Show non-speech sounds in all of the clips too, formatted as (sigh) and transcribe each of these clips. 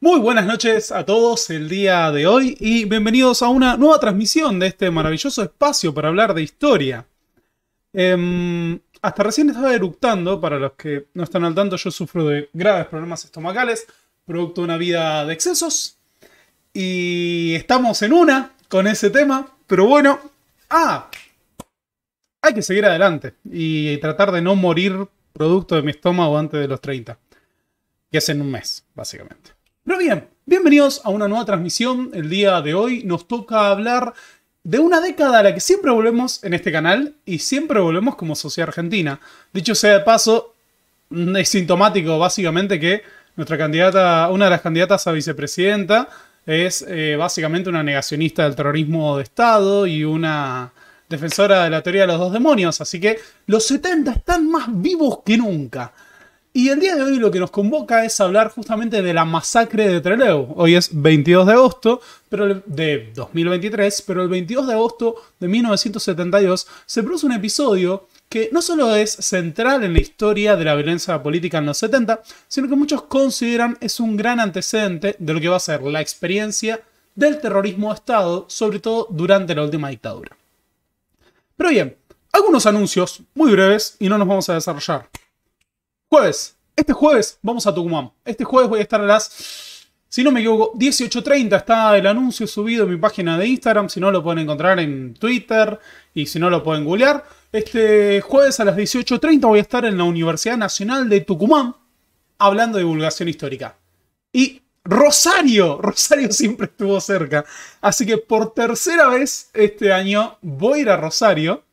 Muy buenas noches a todos el día de hoy y bienvenidos a una nueva transmisión de este maravilloso espacio para hablar de historia. Em, hasta recién estaba eructando, para los que no están al tanto, yo sufro de graves problemas estomacales, producto de una vida de excesos. Y estamos en una con ese tema, pero bueno, ah, hay que seguir adelante y tratar de no morir producto de mi estómago antes de los 30, que es en un mes, básicamente. Pero bien, bienvenidos a una nueva transmisión. El día de hoy nos toca hablar de una década a la que siempre volvemos en este canal y siempre volvemos como sociedad argentina. Dicho sea de paso, es sintomático básicamente que nuestra candidata, una de las candidatas a vicepresidenta, es eh, básicamente una negacionista del terrorismo de Estado y una defensora de la teoría de los dos demonios. Así que los 70 están más vivos que nunca. Y el día de hoy lo que nos convoca es hablar justamente de la masacre de Trelew. Hoy es 22 de agosto pero de 2023, pero el 22 de agosto de 1972 se produce un episodio que no solo es central en la historia de la violencia política en los 70, sino que muchos consideran es un gran antecedente de lo que va a ser la experiencia del terrorismo de Estado, sobre todo durante la última dictadura. Pero bien, algunos anuncios muy breves y no nos vamos a desarrollar. Este jueves vamos a Tucumán. Este jueves voy a estar a las, si no me equivoco, 18.30. Está el anuncio subido en mi página de Instagram. Si no, lo pueden encontrar en Twitter y si no, lo pueden googlear. Este jueves a las 18.30 voy a estar en la Universidad Nacional de Tucumán hablando de divulgación histórica. Y Rosario, Rosario siempre estuvo cerca. Así que por tercera vez este año voy a ir a Rosario.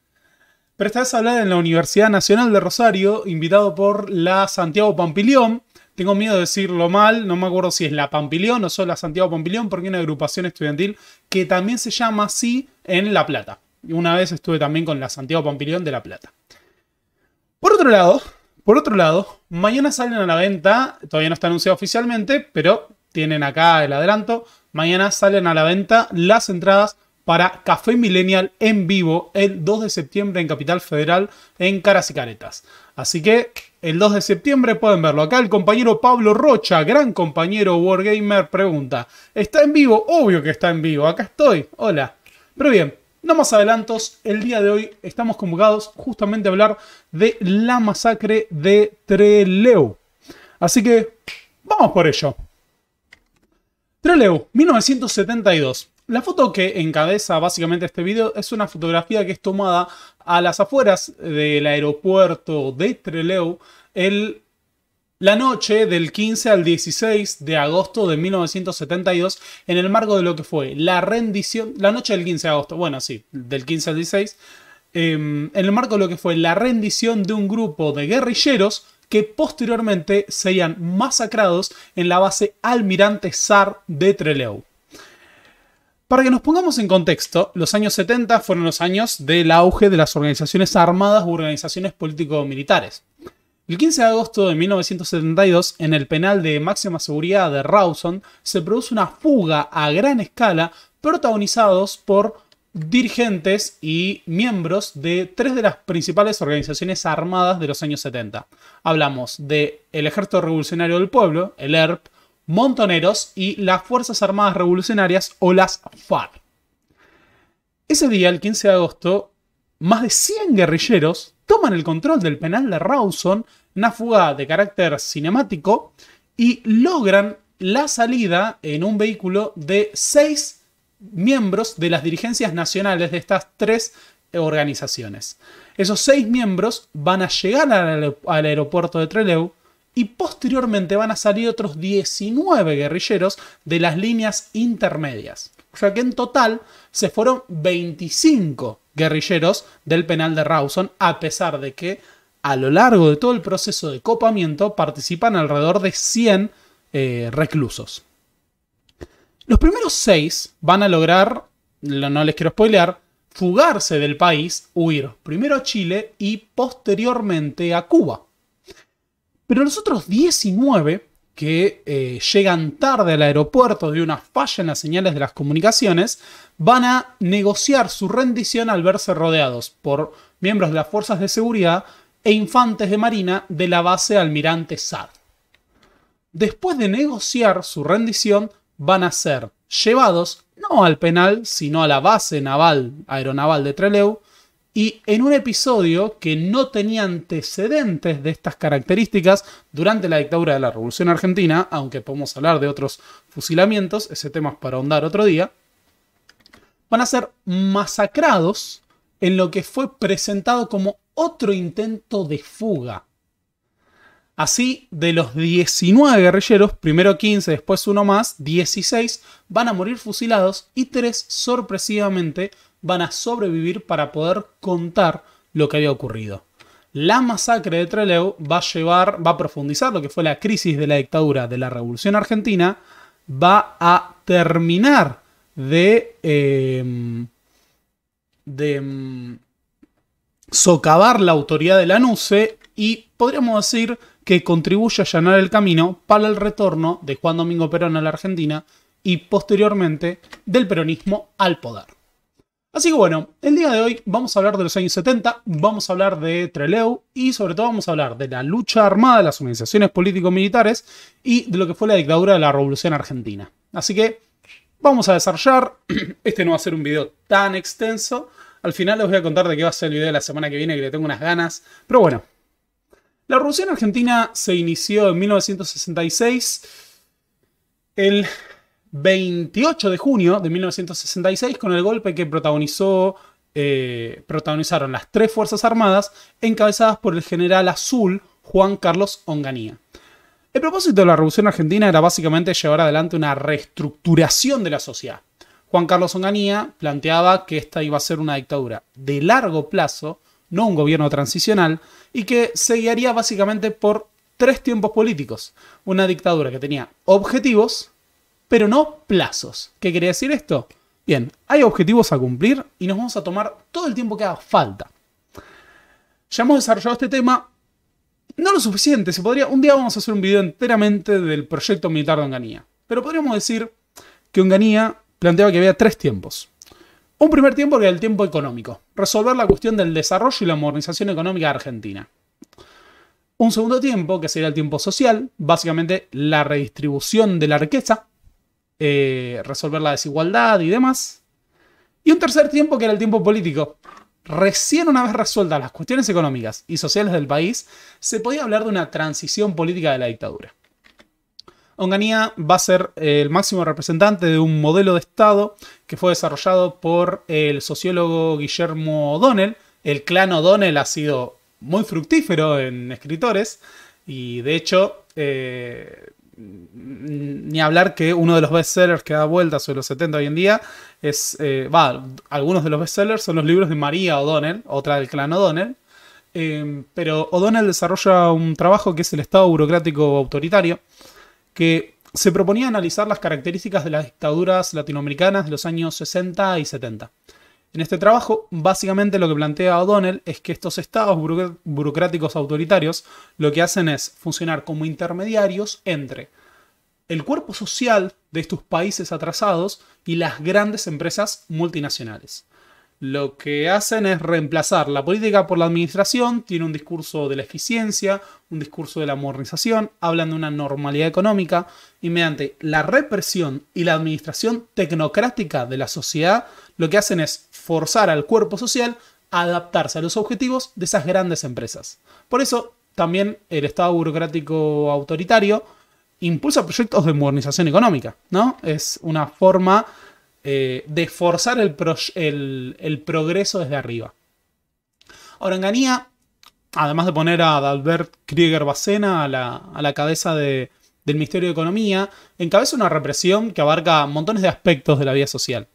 Pero esta hablar en la Universidad Nacional de Rosario, invitado por la Santiago Pampilión. Tengo miedo de decirlo mal, no me acuerdo si es la Pampilión o solo la Santiago Pampilión, porque hay una agrupación estudiantil que también se llama así en La Plata. Y una vez estuve también con la Santiago Pampilión de La Plata. Por otro lado, por otro lado, mañana salen a la venta, todavía no está anunciado oficialmente, pero tienen acá el adelanto. Mañana salen a la venta las entradas para Café Millennial en vivo el 2 de septiembre en Capital Federal en Caras y Caretas. Así que el 2 de septiembre pueden verlo. Acá el compañero Pablo Rocha, gran compañero Wargamer, pregunta, ¿está en vivo? Obvio que está en vivo, acá estoy. Hola. Pero bien, no más adelantos, el día de hoy estamos convocados justamente a hablar de la masacre de Trelew. Así que vamos por ello. Trelew, 1972. La foto que encabeza básicamente este video es una fotografía que es tomada a las afueras del aeropuerto de Trelew la noche del 15 al 16 de agosto de 1972 en el marco de lo que fue la rendición, la noche del 15 de agosto, bueno, sí, del 15 al 16, em, en el marco de lo que fue la rendición de un grupo de guerrilleros que posteriormente serían masacrados en la base Almirante Sar de Trelew. Para que nos pongamos en contexto, los años 70 fueron los años del auge de las organizaciones armadas u organizaciones político-militares. El 15 de agosto de 1972, en el penal de máxima seguridad de Rawson, se produce una fuga a gran escala protagonizados por dirigentes y miembros de tres de las principales organizaciones armadas de los años 70. Hablamos del Ejército Revolucionario del Pueblo, el ERP, montoneros y las Fuerzas Armadas Revolucionarias o las FARC. Ese día, el 15 de agosto, más de 100 guerrilleros toman el control del penal de Rawson, una fuga de carácter cinemático, y logran la salida en un vehículo de seis miembros de las dirigencias nacionales de estas tres organizaciones. Esos seis miembros van a llegar al, aeropuerto de Trelew, y posteriormente van a salir otros 19 guerrilleros de las líneas intermedias. O sea que en total se fueron 25 guerrilleros del penal de Rawson, a pesar de que a lo largo de todo el proceso de copamiento participan alrededor de 100 eh, reclusos. Los primeros 6 van a lograr, no les quiero spoilear, fugarse del país, huir primero a Chile y posteriormente a Cuba. Pero los otros 19 que eh, llegan tarde al aeropuerto de una falla en las señales de las comunicaciones, van a negociar su rendición al verse rodeados por miembros de las fuerzas de seguridad e infantes de marina de la base Almirante Sad. Después de negociar su rendición, van a ser llevados no al penal, sino a la base naval aeronaval de Trelew, y en un episodio que no tenía antecedentes de estas características durante la dictadura de la Revolución Argentina, aunque podemos hablar de otros fusilamientos, ese tema es para ahondar otro día, van a ser masacrados en lo que fue presentado como otro intento de fuga. Así, de los 19 guerrilleros, primero 15, después uno más, 16, van a morir fusilados y tres sorpresivamente van a sobrevivir para poder contar lo que había ocurrido. La masacre de Trelew va a llevar, va a profundizar lo que fue la crisis de la dictadura de la Revolución Argentina, va a terminar de, em, de em, socavar la autoridad de la NUCE y podríamos decir que contribuye a allanar el camino para el retorno de Juan Domingo Perón a la Argentina y posteriormente del peronismo al poder. Así que bueno, el día de hoy vamos a hablar de los años 70, vamos a hablar de Trelew y sobre todo vamos a hablar de la lucha armada de las organizaciones político-militares y de lo que fue la dictadura de la Revolución Argentina. Así que vamos a desarrollar, (clears throat) este no va a ser un video tan extenso, al final les voy a contar de qué va a ser el video de la semana que viene que le tengo unas ganas, pero bueno. La Revolución Argentina se inició en 1966. El 28 de junio de 1966 con el golpe que protagonizó, eh, protagonizaron las tres Fuerzas Armadas encabezadas por el general azul Juan Carlos Onganía. El propósito de la Revolución Argentina era básicamente llevar adelante una reestructuración de la sociedad. Juan Carlos Onganía planteaba que esta iba a ser una dictadura de largo plazo, no un gobierno transicional, y que se guiaría básicamente por tres tiempos políticos. Una dictadura que tenía objetivos, pero no plazos. ¿Qué quería decir esto? Bien, hay objetivos a cumplir y nos vamos a tomar todo el tiempo que haga falta. Ya hemos desarrollado este tema, no lo suficiente, se podría, un día vamos a hacer un video enteramente del proyecto militar de Onganía, pero podríamos decir que Onganía planteaba que había tres tiempos. Un primer tiempo que era el tiempo económico, resolver la cuestión del desarrollo y la modernización económica de argentina. Un segundo tiempo, que sería el tiempo social, básicamente la redistribución de la riqueza, eh, resolver la desigualdad y demás. Y un tercer tiempo que era el tiempo político. Recién una vez resueltas las cuestiones económicas y sociales del país, se podía hablar de una transición política de la dictadura. Onganía va a ser el máximo representante de un modelo de Estado que fue desarrollado por el sociólogo Guillermo O'Donnell. El clan O'Donnell ha sido muy fructífero en escritores y de hecho eh, ni hablar que uno de los bestsellers que da vueltas sobre los 70 hoy en día es, eh, va, algunos de los bestsellers son los libros de María O'Donnell, otra del clan O'Donnell, em, pero O'Donnell desarrolla un trabajo que es el Estado burocrático autoritario, que se proponía analizar las características de las dictaduras latinoamericanas de los años 60 y 70. En este trabajo, básicamente lo que plantea O'Donnell es que estos estados burocráticos autoritarios lo que hacen es funcionar como intermediarios entre el cuerpo social de estos países atrasados y las grandes empresas multinacionales. Lo que hacen es reemplazar la política por la administración, tiene un discurso de la eficiencia, un discurso de la modernización, hablan de una normalidad económica y mediante la represión y la administración tecnocrática de la sociedad, lo que hacen es forzar al cuerpo social a adaptarse a los objetivos de esas grandes empresas. Por eso también el Estado burocrático autoritario impulsa proyectos de modernización económica, ¿no? Es una forma eh, de forzar el, progreso desde arriba. Ahora, además de poner a Adalbert Krieger-Bacena a la, cabeza del Ministerio de Economía, encabeza una represión que abarca montones de aspectos de la vida social.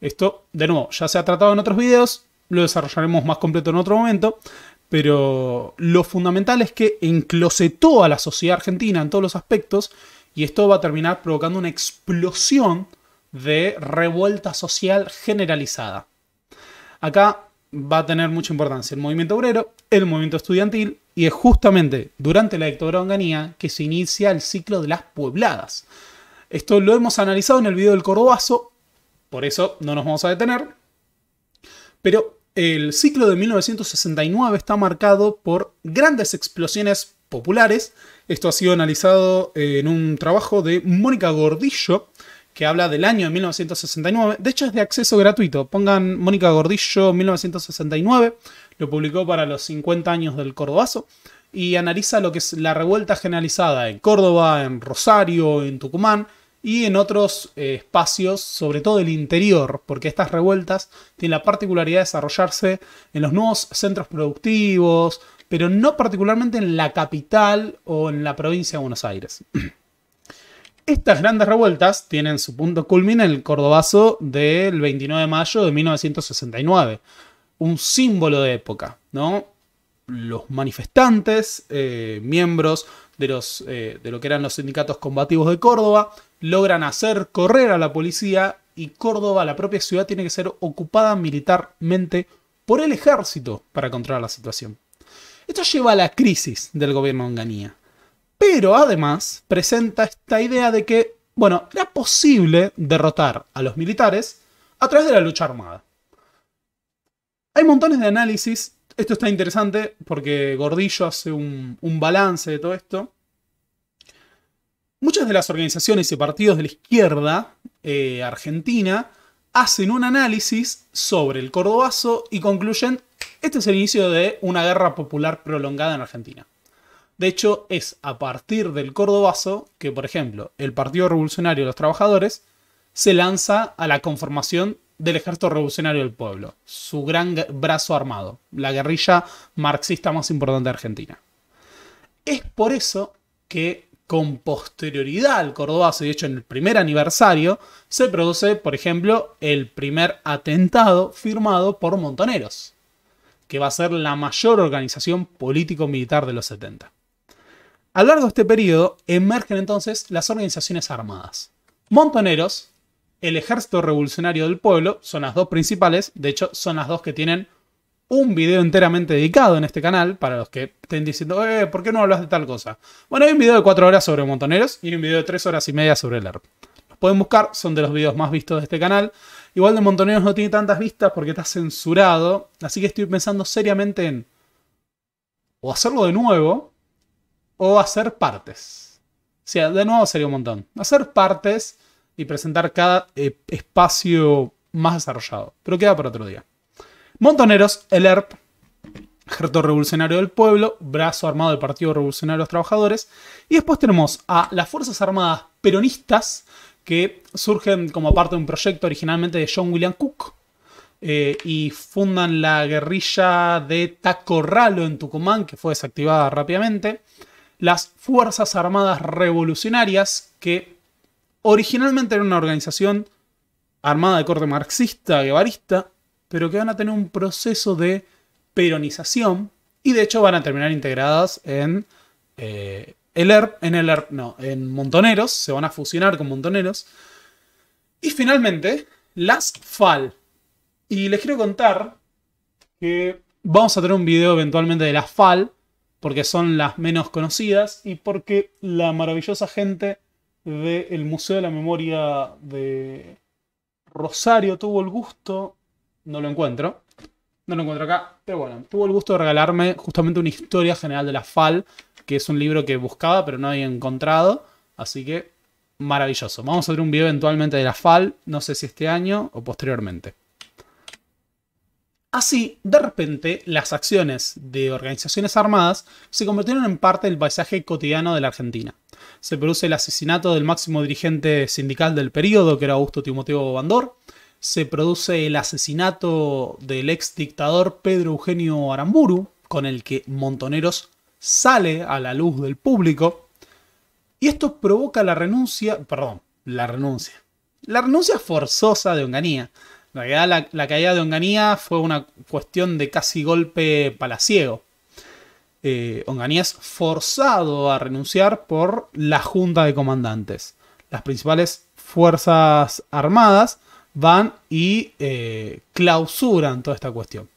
Esto, de nuevo, ya se ha tratado en otros videos, lo desarrollaremos más completo en otro momento, pero lo fundamental es que enclosetó a la sociedad argentina en todos los aspectos y esto va a terminar provocando una explosión de revuelta social generalizada. Acá va a tener mucha importancia el movimiento obrero, el movimiento estudiantil y es justamente durante la dictadura de Onganía que se inicia el ciclo de las puebladas. Esto lo hemos analizado en el video del Cordobazo, por eso no nos vamos a detener. Pero el ciclo de 1969 está marcado por grandes explosiones populares. Esto ha sido analizado eh, en un trabajo de Mónica Gordillo, que habla del año de 1969. De hecho, es de acceso gratuito. Pongan Mónica Gordillo 1969. Lo publicó para los 50 años del Cordobazo. Y analiza lo que es la revuelta generalizada en Córdoba, en Rosario, en Tucumán, y en otros eh, espacios, sobre todo el interior, porque estas revueltas tienen la particularidad de desarrollarse en los nuevos centros productivos, pero no particularmente en la capital o en la provincia de Buenos Aires. (clears throat) Estas grandes revueltas tienen su punto culmina en el Cordobazo del 29 de mayo de 1969, un símbolo de época, ¿no? Los manifestantes, eh, miembros de, los, eh, de lo que eran los sindicatos combativos de Córdoba, logran hacer correr a la policía y Córdoba, la propia ciudad, tiene que ser ocupada militarmente por el ejército para controlar la situación. Esto lleva a la crisis del gobierno de Onganía. Pero además presenta esta idea de que, bueno, era posible derrotar a los militares a través de la lucha armada. Hay montones de análisis. Esto está interesante porque Gordillo hace un balance de todo esto. Muchas de las organizaciones y partidos de la izquierda eh, argentina hacen un análisis sobre el cordobazo y concluyen, este es el inicio de una guerra popular prolongada en Argentina. De hecho, es a partir del cordobazo que, por ejemplo, el Partido Revolucionario de los Trabajadores se lanza a la conformación del Ejército Revolucionario del Pueblo, su gran brazo armado, la guerrilla marxista más importante de Argentina. Es por eso que con posterioridad al cordobazo, de hecho en el primer aniversario, se produce, por ejemplo, el primer atentado firmado por Montoneros, que va a ser la mayor organización político-militar de los 70. A lo largo de este periodo emergen entonces las organizaciones armadas. Montoneros, el Ejército Revolucionario del Pueblo, son las dos principales, de hecho son las dos que tienen un video enteramente dedicado en este canal, para los que estén diciendo, eh, ¿por qué no hablas de tal cosa? Bueno, hay un video de 4 horas sobre montoneros y un video de 3 horas y media sobre el ERP. Los pueden buscar, son de los videos más vistos de este canal. Igual de montoneros no tiene tantas vistas porque está censurado, así que estoy pensando seriamente en o hacerlo de nuevo o hacer partes. O sea, de nuevo sería un montón. Hacer partes y presentar cada e-, espacio más desarrollado. Pero queda para otro día. Montoneros, el ERP, Ejército Revolucionario del Pueblo, brazo armado del Partido Revolucionario de los Trabajadores. Y después tenemos a las Fuerzas Armadas Peronistas, que surgen como parte de un proyecto originalmente de John William Cook. Eh, y fundan la guerrilla de Tacorralo en Tucumán, que fue desactivada rápidamente. Las Fuerzas Armadas Revolucionarias, que originalmente era una organización armada de corte marxista, guevarista, pero que van a tener un proceso de peronización y de hecho van a terminar integradas en eh, el ERP, en el ERP, no, en Montoneros, se van a fusionar con Montoneros. Y finalmente, las FAL. Y les quiero contar que vamos a tener un video eventualmente de las FAL, porque son las menos conocidas y porque la maravillosa gente del Museo de la Memoria de Rosario tuvo el gusto no lo encuentro. No lo encuentro acá, pero bueno, tuvo el gusto de regalarme justamente una historia general de la FAL, que es un libro que buscaba pero no había encontrado, así que maravilloso. Vamos a ver un video eventualmente de la FAL, no sé si este año o posteriormente. Así, de repente, las acciones de organizaciones armadas se convirtieron en parte del paisaje cotidiano de la Argentina. Se produce el asesinato del máximo dirigente sindical del periodo, que era Augusto Timoteo Bandor, se produce el asesinato del ex dictador Pedro Eugenio Aramburu, con el que Montoneros sale a la luz del público. Y esto provoca la renuncia, perdón, la renuncia. La renuncia forzosa de Onganía. En realidad la, caída de Onganía fue una cuestión de casi golpe palaciego. Eh, Onganía es forzado a renunciar por la Junta de Comandantes. Las principales fuerzas armadas van y eh, clausuran toda esta cuestión.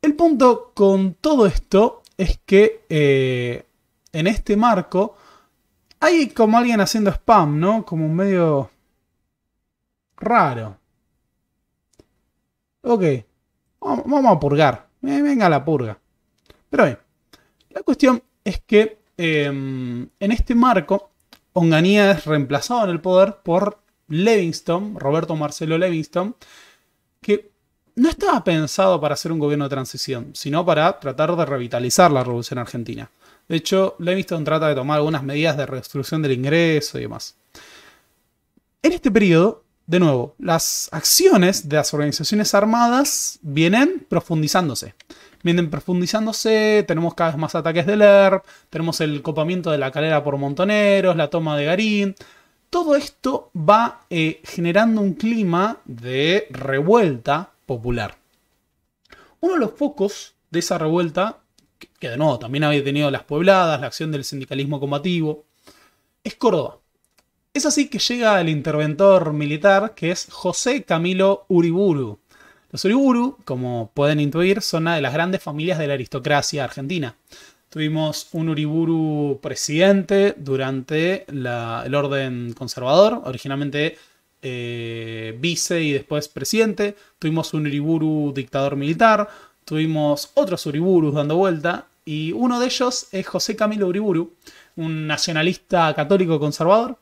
El punto con todo esto es que eh, en este marco hay como alguien haciendo spam, ¿no? Como un medio raro. Ok, vamos a purgar. Venga la purga. Pero bien, la cuestión es que eh, en este marco, Onganía es reemplazado en el poder por Levingston, Roberto Marcelo Levingston, que no estaba pensado para hacer un gobierno de transición, sino para tratar de revitalizar la revolución argentina. De hecho, Levingston trata de tomar algunas medidas de restricción del ingreso y demás. En este periodo, de nuevo, las acciones de las organizaciones armadas vienen profundizándose. Vienen profundizándose, tenemos cada vez más ataques del ERP, tenemos el copamiento de la calera por montoneros, la toma de Garín, todo esto va eh, generando un clima de revuelta popular. Uno de los pocos de esa revuelta, que de nuevo también había tenido las pobladas, la acción del sindicalismo combativo, es Córdoba. Es así que llega el interventor militar que es José Camilo Uriburu. Los Uriburu, como pueden intuir, son una de las grandes familias de la aristocracia argentina. Tuvimos un Uriburu presidente durante el orden conservador, originalmente eh, vice y después presidente. Tuvimos un Uriburu dictador militar. Tuvimos otros Uriburus dando vuelta. Y uno de ellos es José Camilo Uriburu, un nacionalista católico conservador,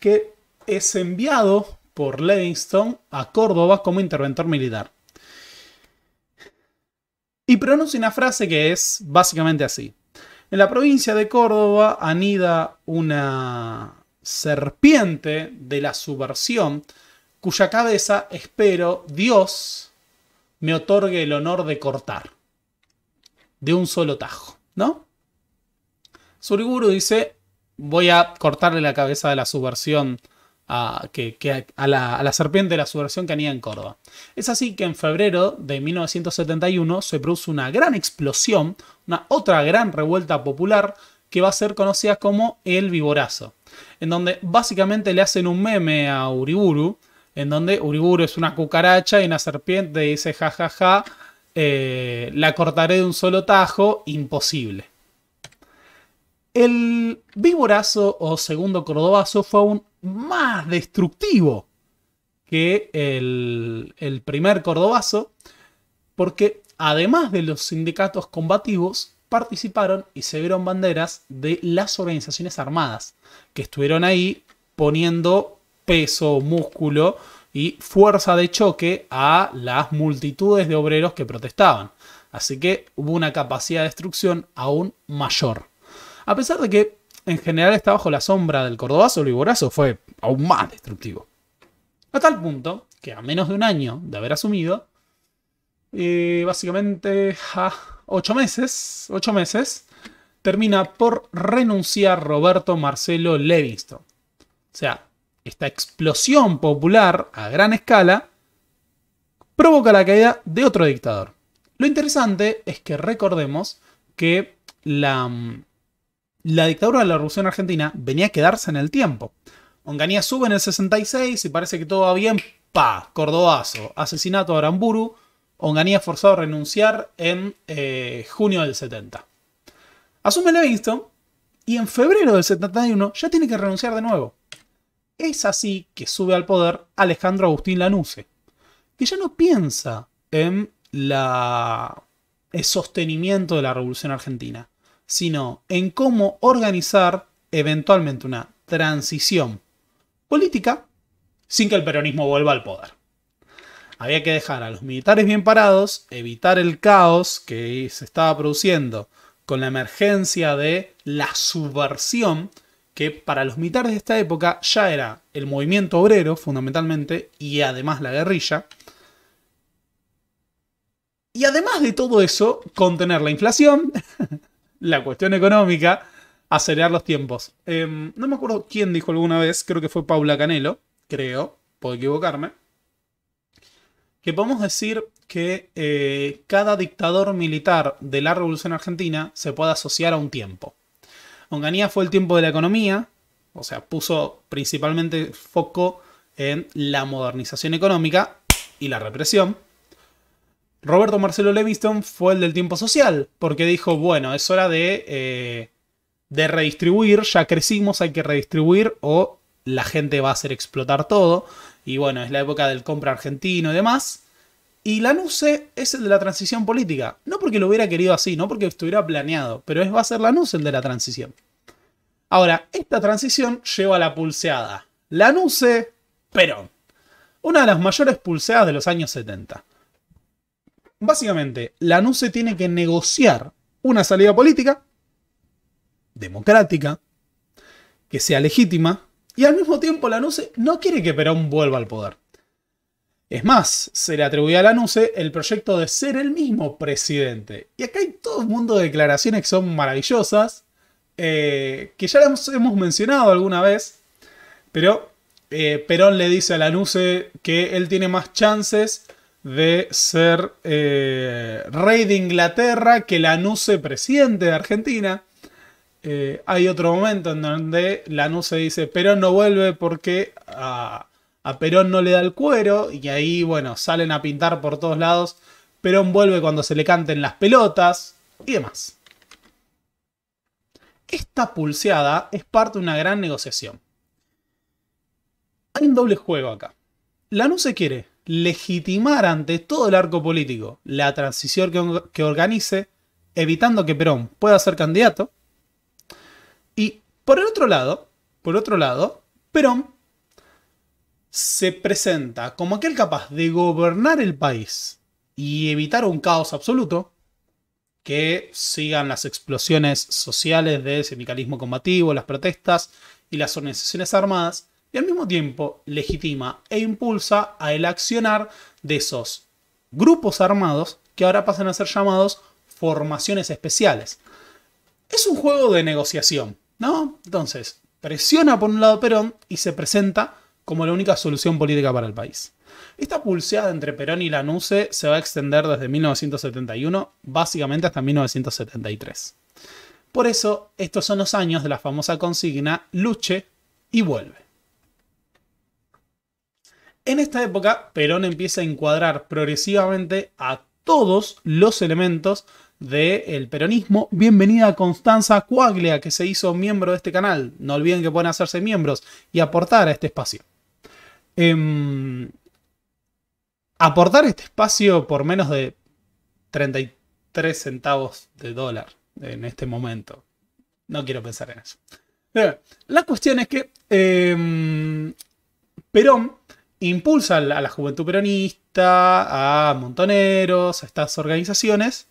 que es enviado por Livingstone a Córdoba como interventor militar. Y pronuncia una frase que es básicamente así. En la provincia de Córdoba anida una serpiente de la subversión, cuya cabeza espero Dios me otorgue el honor de cortar de un solo tajo, ¿no? Suriguru dice, voy a cortarle la cabeza de la subversión a, que, a, la, serpiente de la subversión que anida en Córdoba. Es así que en febrero de 1971 se produce una gran explosión, una otra gran revuelta popular que va a ser conocida como el Viborazo, en donde básicamente le hacen un meme a Uriburu, en donde Uriburu es una cucaracha y una serpiente y dice jajaja, eh, la cortaré de un solo tajo, imposible. El Viborazo o segundo Cordobazo fue un más destructivo que el, primer cordobazo, porque además de los sindicatos combativos, participaron y se vieron banderas de las organizaciones armadas, que estuvieron ahí poniendo peso, músculo y fuerza de choque a las multitudes de obreros que protestaban. Así que hubo una capacidad de destrucción aún mayor. A pesar de que en general está bajo la sombra del cordobazo, el fue aún más destructivo. A tal punto que a menos de un año de haber asumido, eh, básicamente a ocho meses, ocho meses, termina por renunciar Roberto Marcelo Levingston. O sea, esta explosión popular a gran escala provoca la caída de otro dictador. Lo interesante es que recordemos que la, mm, la dictadura de la Revolución Argentina venía a quedarse en el tiempo. Onganía sube en el 66 y parece que todo va bien. ¡Pa! Cordobazo. Asesinato a Aramburu. Onganía forzado a renunciar en eh, junio del 70. Asume visto y en febrero del 71 ya tiene que renunciar de nuevo. Es así que sube al poder Alejandro Agustín Lanuse, que ya no piensa en la, el sostenimiento de la Revolución Argentina sino en cómo organizar eventualmente una transición política sin que el peronismo vuelva al poder. Había que dejar a los militares bien parados, evitar el caos que se estaba produciendo con la emergencia de la subversión, que para los militares de esta época ya era el movimiento obrero fundamentalmente y además la guerrilla. Y además de todo eso, contener la inflación, (laughs) la cuestión económica, acelerar los tiempos. Em, no me acuerdo quién dijo alguna vez, creo que fue Paula Canelo, creo, puedo equivocarme, que podemos decir que eh, cada dictador militar de la Revolución Argentina se puede asociar a un tiempo. Onganía fue el tiempo de la economía, o sea, puso principalmente foco en la modernización económica y la represión. Roberto Marcelo Leviston fue el del tiempo social, porque dijo, bueno, es hora eh, de, redistribuir, ya crecimos, hay que redistribuir o la gente va a hacer explotar todo. Y bueno, es la época del compra argentino y demás. Y la Nuce es el de la transición política. No porque lo hubiera querido así, no porque estuviera planeado, pero es, va a ser Nuce el de la transición. Ahora, esta transición lleva a la pulseada. La Nuce Perón. Una de las mayores pulseadas de los años 70 básicamente, la NUCE tiene que negociar una salida política, democrática, que sea legítima, y al mismo tiempo NUCE no quiere que Perón vuelva al poder. Es más, se le atribuye a NUCE el proyecto de ser el mismo presidente. Y acá hay todo un mundo de declaraciones que son maravillosas, eh, que ya las hemos mencionado alguna vez, pero eh, Perón le dice a Nuce que él tiene más chances de ser eh, rey de Inglaterra que la se presidente de Argentina. Eh, hay otro momento en donde la se dice Perón no vuelve porque a, Perón no le da el cuero y ahí, bueno, salen a pintar por todos lados. Perón vuelve cuando se le canten las pelotas y demás. Esta pulseada es parte de una gran negociación. Hay un doble juego acá. La se quiere legitimar ante todo el arco político la transición que, organice, evitando que Perón pueda ser candidato. Y por el otro lado, por otro lado, Perón se presenta como aquel capaz de gobernar el país y evitar un caos absoluto, que sigan las explosiones sociales de sindicalismo combativo, las protestas y las organizaciones armadas, y al mismo tiempo legitima e impulsa a el accionar de esos grupos armados que ahora pasan a ser llamados formaciones especiales. Es un juego de negociación, ¿no? Entonces, presiona por un lado Perón y se presenta como la única solución política para el país. Esta pulseada entre Perón y Lanuse se va a extender desde 1971, básicamente hasta 1973. Por eso, estos son los años de la famosa consigna Luche y vuelve. En esta época, Perón empieza a encuadrar progresivamente a todos los elementos del peronismo. Bienvenida a Constanza Cuaglia, que se hizo miembro de este canal. No olviden que pueden hacerse miembros y aportar a este espacio. Em, aportar este espacio por menos de 33 centavos de dólar en este momento. No quiero pensar en eso. La cuestión es que em, Perón impulsa a la juventud peronista, a montoneros, a estas organizaciones.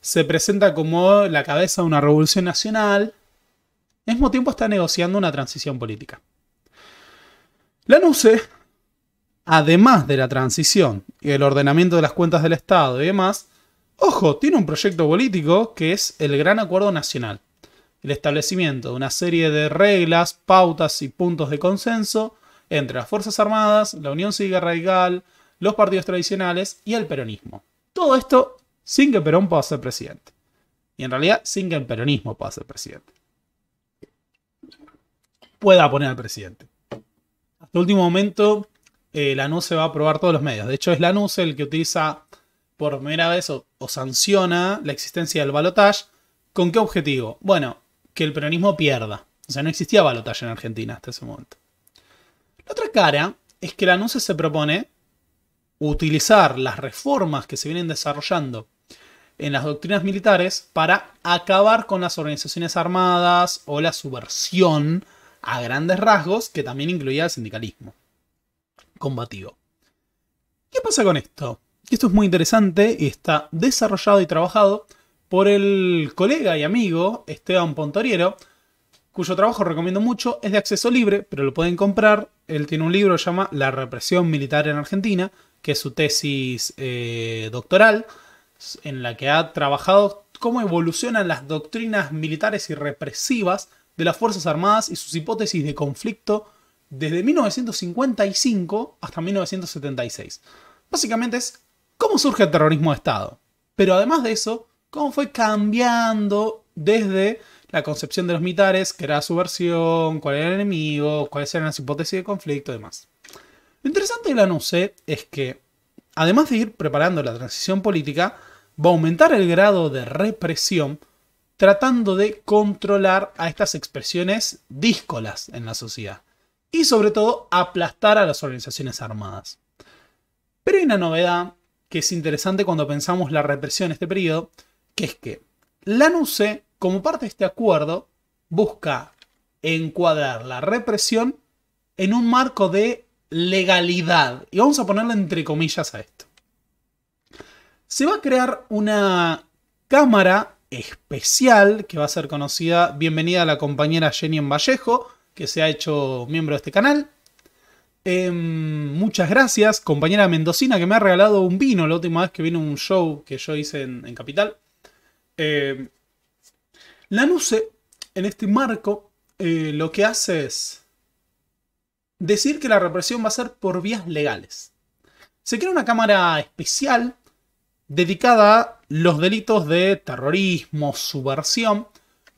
Se presenta como la cabeza de una revolución nacional. Al mismo tiempo está negociando una transición política. La NUCE, además de la transición y el ordenamiento de las cuentas del Estado y demás, ojo, tiene un proyecto político que es el Gran Acuerdo Nacional. El establecimiento de una serie de reglas, pautas y puntos de consenso entre las Fuerzas Armadas, la Unión Cívica Radical, los partidos tradicionales y el peronismo. Todo esto sin que Perón pueda ser presidente. Y en realidad sin que el peronismo pueda ser presidente. Pueda poner al presidente. Hasta el último momento, eh, la Lanús se va a aprobar todos los medios. De hecho, es Lanús e el que utiliza por primera vez o, sanciona la existencia del balotage. ¿Con qué objetivo? Bueno, que el peronismo pierda. O sea, no existía balotaje en Argentina hasta ese momento otra cara es que la anuncio se propone utilizar las reformas que se vienen desarrollando en las doctrinas militares para acabar con las organizaciones armadas o la subversión a grandes rasgos, que también incluía el sindicalismo combativo. ¿Qué pasa con esto? Esto es muy interesante y está desarrollado y trabajado por el colega y amigo Esteban Pontoriero, cuyo trabajo recomiendo mucho, es de acceso libre, pero lo pueden comprar. Él tiene un libro que se llama La represión militar en Argentina, que es su tesis eh, doctoral, en la que ha trabajado cómo evolucionan las doctrinas militares y represivas de las Fuerzas Armadas y sus hipótesis de conflicto desde 1955 hasta 1976. Básicamente es cómo surge el terrorismo de Estado. Pero además de eso, cómo fue cambiando desde la concepción de los militares, que era su versión, cuál era el enemigo, cuáles eran las hipótesis de conflicto y demás. Lo interesante de la NUCE es que, además de ir preparando la transición política, va a aumentar el grado de represión tratando de controlar a estas expresiones díscolas en la sociedad y sobre todo aplastar a las organizaciones armadas. Pero hay una novedad que es interesante cuando pensamos la represión en este periodo, que es que la NUCE como parte de este acuerdo, busca encuadrar la represión en un marco de legalidad. Y vamos a ponerle entre comillas a esto. Se va a crear una cámara especial que va a ser conocida. Bienvenida a la compañera Jenny en Vallejo, que se ha hecho miembro de este canal. Em, muchas gracias, compañera mendocina, que me ha regalado un vino la última vez que vino un show que yo hice en, Capital. Em, la nuce en este marco, eh, lo que hace es decir que la represión va a ser por vías legales. Se crea una cámara especial dedicada a los delitos de terrorismo, subversión,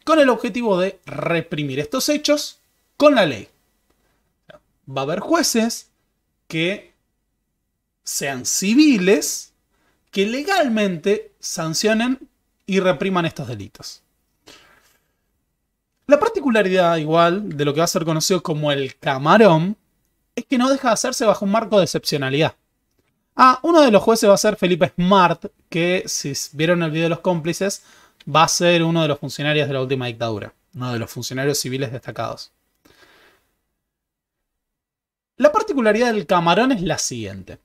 con el objetivo de reprimir estos hechos con la ley. Va a haber jueces que sean civiles, que legalmente sancionen y repriman estos delitos. La particularidad, igual, de lo que va a ser conocido como el camarón, es que no deja de hacerse bajo un marco de excepcionalidad. Ah, uno de los jueces va a ser Felipe Smart, que si vieron el video de los cómplices, va a ser uno de los funcionarios de la última dictadura, uno de los funcionarios civiles destacados. La particularidad del camarón es la siguiente.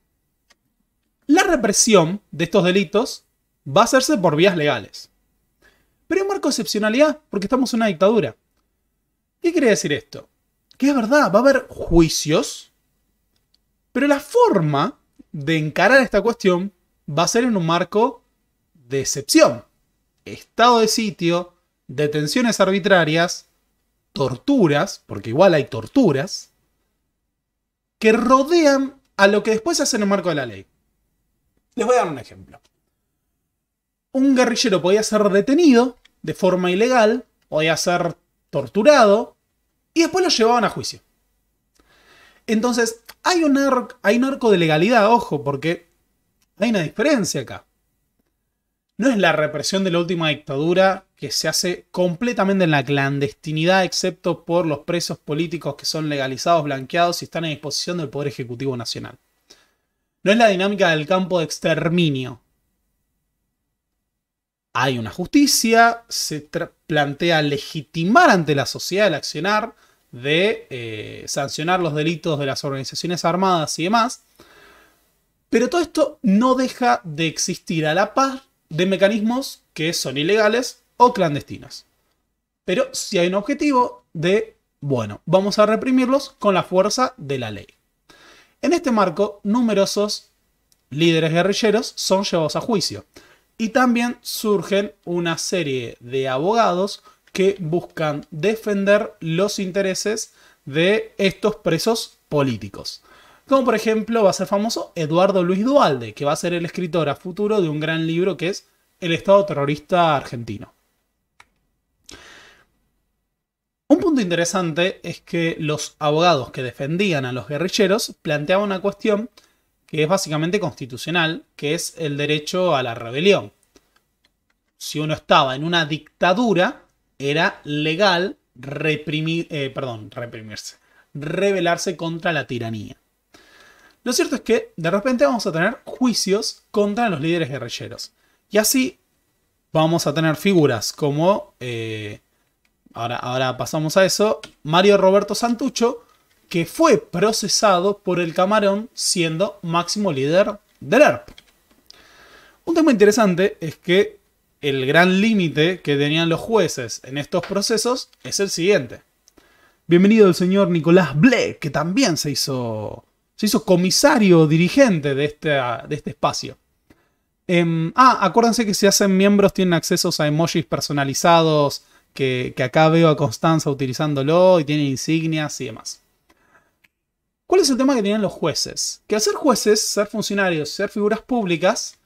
La represión de estos delitos va a hacerse por vías legales pero un marco de excepcionalidad, porque estamos en una dictadura. ¿Qué quiere decir esto? Que es verdad, va a haber juicios, pero la forma de encarar esta cuestión va a ser en un marco de excepción. Estado de sitio, detenciones arbitrarias, torturas, porque igual hay torturas, que rodean a lo que después se hace en el marco de la ley. Les voy a dar un ejemplo un guerrillero podía ser detenido de forma ilegal, podía ser torturado y después lo llevaban a juicio. Entonces, hay un, arco, de legalidad, ojo, porque hay una diferencia acá. No es la represión de la última dictadura que se hace completamente en la clandestinidad, excepto por los presos políticos que son legalizados, blanqueados y están a disposición del Poder Ejecutivo Nacional. No es la dinámica del campo de exterminio, hay una justicia, se plantea legitimar ante la sociedad el accionar de eh, sancionar los delitos de las organizaciones armadas y demás. Pero todo esto no deja de existir a la par de mecanismos que son ilegales o clandestinos. Pero si hay un objetivo de, bueno, vamos a reprimirlos con la fuerza de la ley. En este marco, numerosos líderes guerrilleros son llevados a juicio. Y también surgen una serie de abogados que buscan defender los intereses de estos presos políticos. Como por ejemplo va a ser famoso Eduardo Luis Dualde, que va a ser el escritor a futuro de un gran libro que es El Estado Terrorista Argentino. Un punto interesante es que los abogados que defendían a los guerrilleros planteaban una cuestión que es básicamente constitucional, que es el derecho a la rebelión. Si uno estaba en una dictadura, era legal reprimir, eh, perdón, reprimirse, rebelarse contra la tiranía. Lo cierto es que de repente vamos a tener juicios contra los líderes guerrilleros. Y así vamos a tener figuras como, eh, ahora, ahora pasamos a eso, Mario Roberto Santucho, que fue procesado por el camarón siendo máximo líder del ERP. Un tema interesante es que el gran límite que tenían los jueces en estos procesos es el siguiente. Bienvenido el señor Nicolás Ble, que también se hizo, se hizo comisario dirigente de este, de este espacio. Em, ah, acuérdense que si hacen miembros tienen accesos a emojis personalizados, que, acá veo a Constanza utilizándolo y tiene insignias y demás. ¿Cuál es el tema que tienen los jueces? Que al ser jueces, ser funcionarios, ser figuras públicas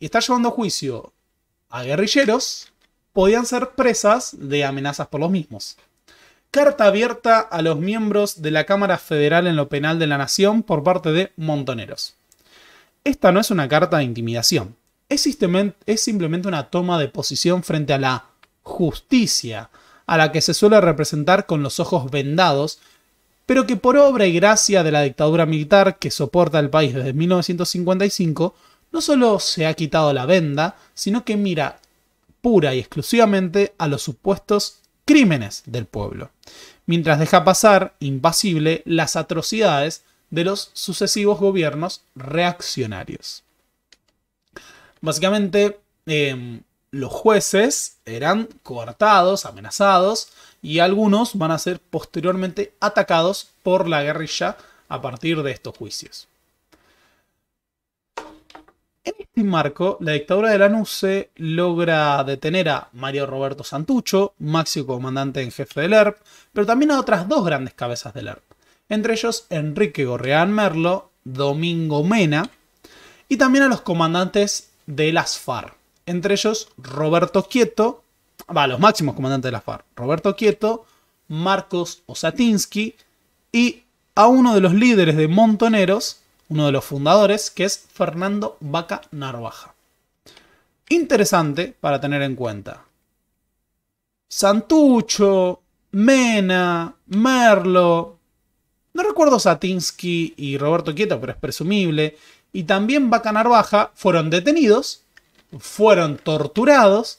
y estar llevando a juicio a guerrilleros, podían ser presas de amenazas por los mismos. Carta abierta a los miembros de la Cámara Federal en lo Penal de la Nación por parte de Montoneros. Esta no es una carta de intimidación, es simplemente una toma de posición frente a la justicia, a la que se suele representar con los ojos vendados pero que por obra y gracia de la dictadura militar que soporta el país desde 1955, no solo se ha quitado la venda, sino que mira pura y exclusivamente a los supuestos crímenes del pueblo, mientras deja pasar impasible las atrocidades de los sucesivos gobiernos reaccionarios. Básicamente, em, los jueces eran coartados, amenazados, y algunos van a ser posteriormente atacados por la guerrilla a partir de estos juicios. En este marco, la dictadura de Nuce logra detener a Mario Roberto Santucho, máximo comandante en jefe del ERP, pero también a otras dos grandes cabezas del ERP, entre ellos Enrique Gorreán Merlo, Domingo Mena, y también a los comandantes de las FARC, entre ellos Roberto Quieto va, los máximos comandantes de la FARC, Roberto Quieto, Marcos Osatinsky y a uno de los líderes de Montoneros, uno de los fundadores, que es Fernando Vaca Narvaja. Interesante para tener en cuenta. Santucho, Mena, Merlo. No recuerdo Satinsky y Roberto Quieto, pero es presumible. Y también Vaca Narvaja fueron detenidos, fueron torturados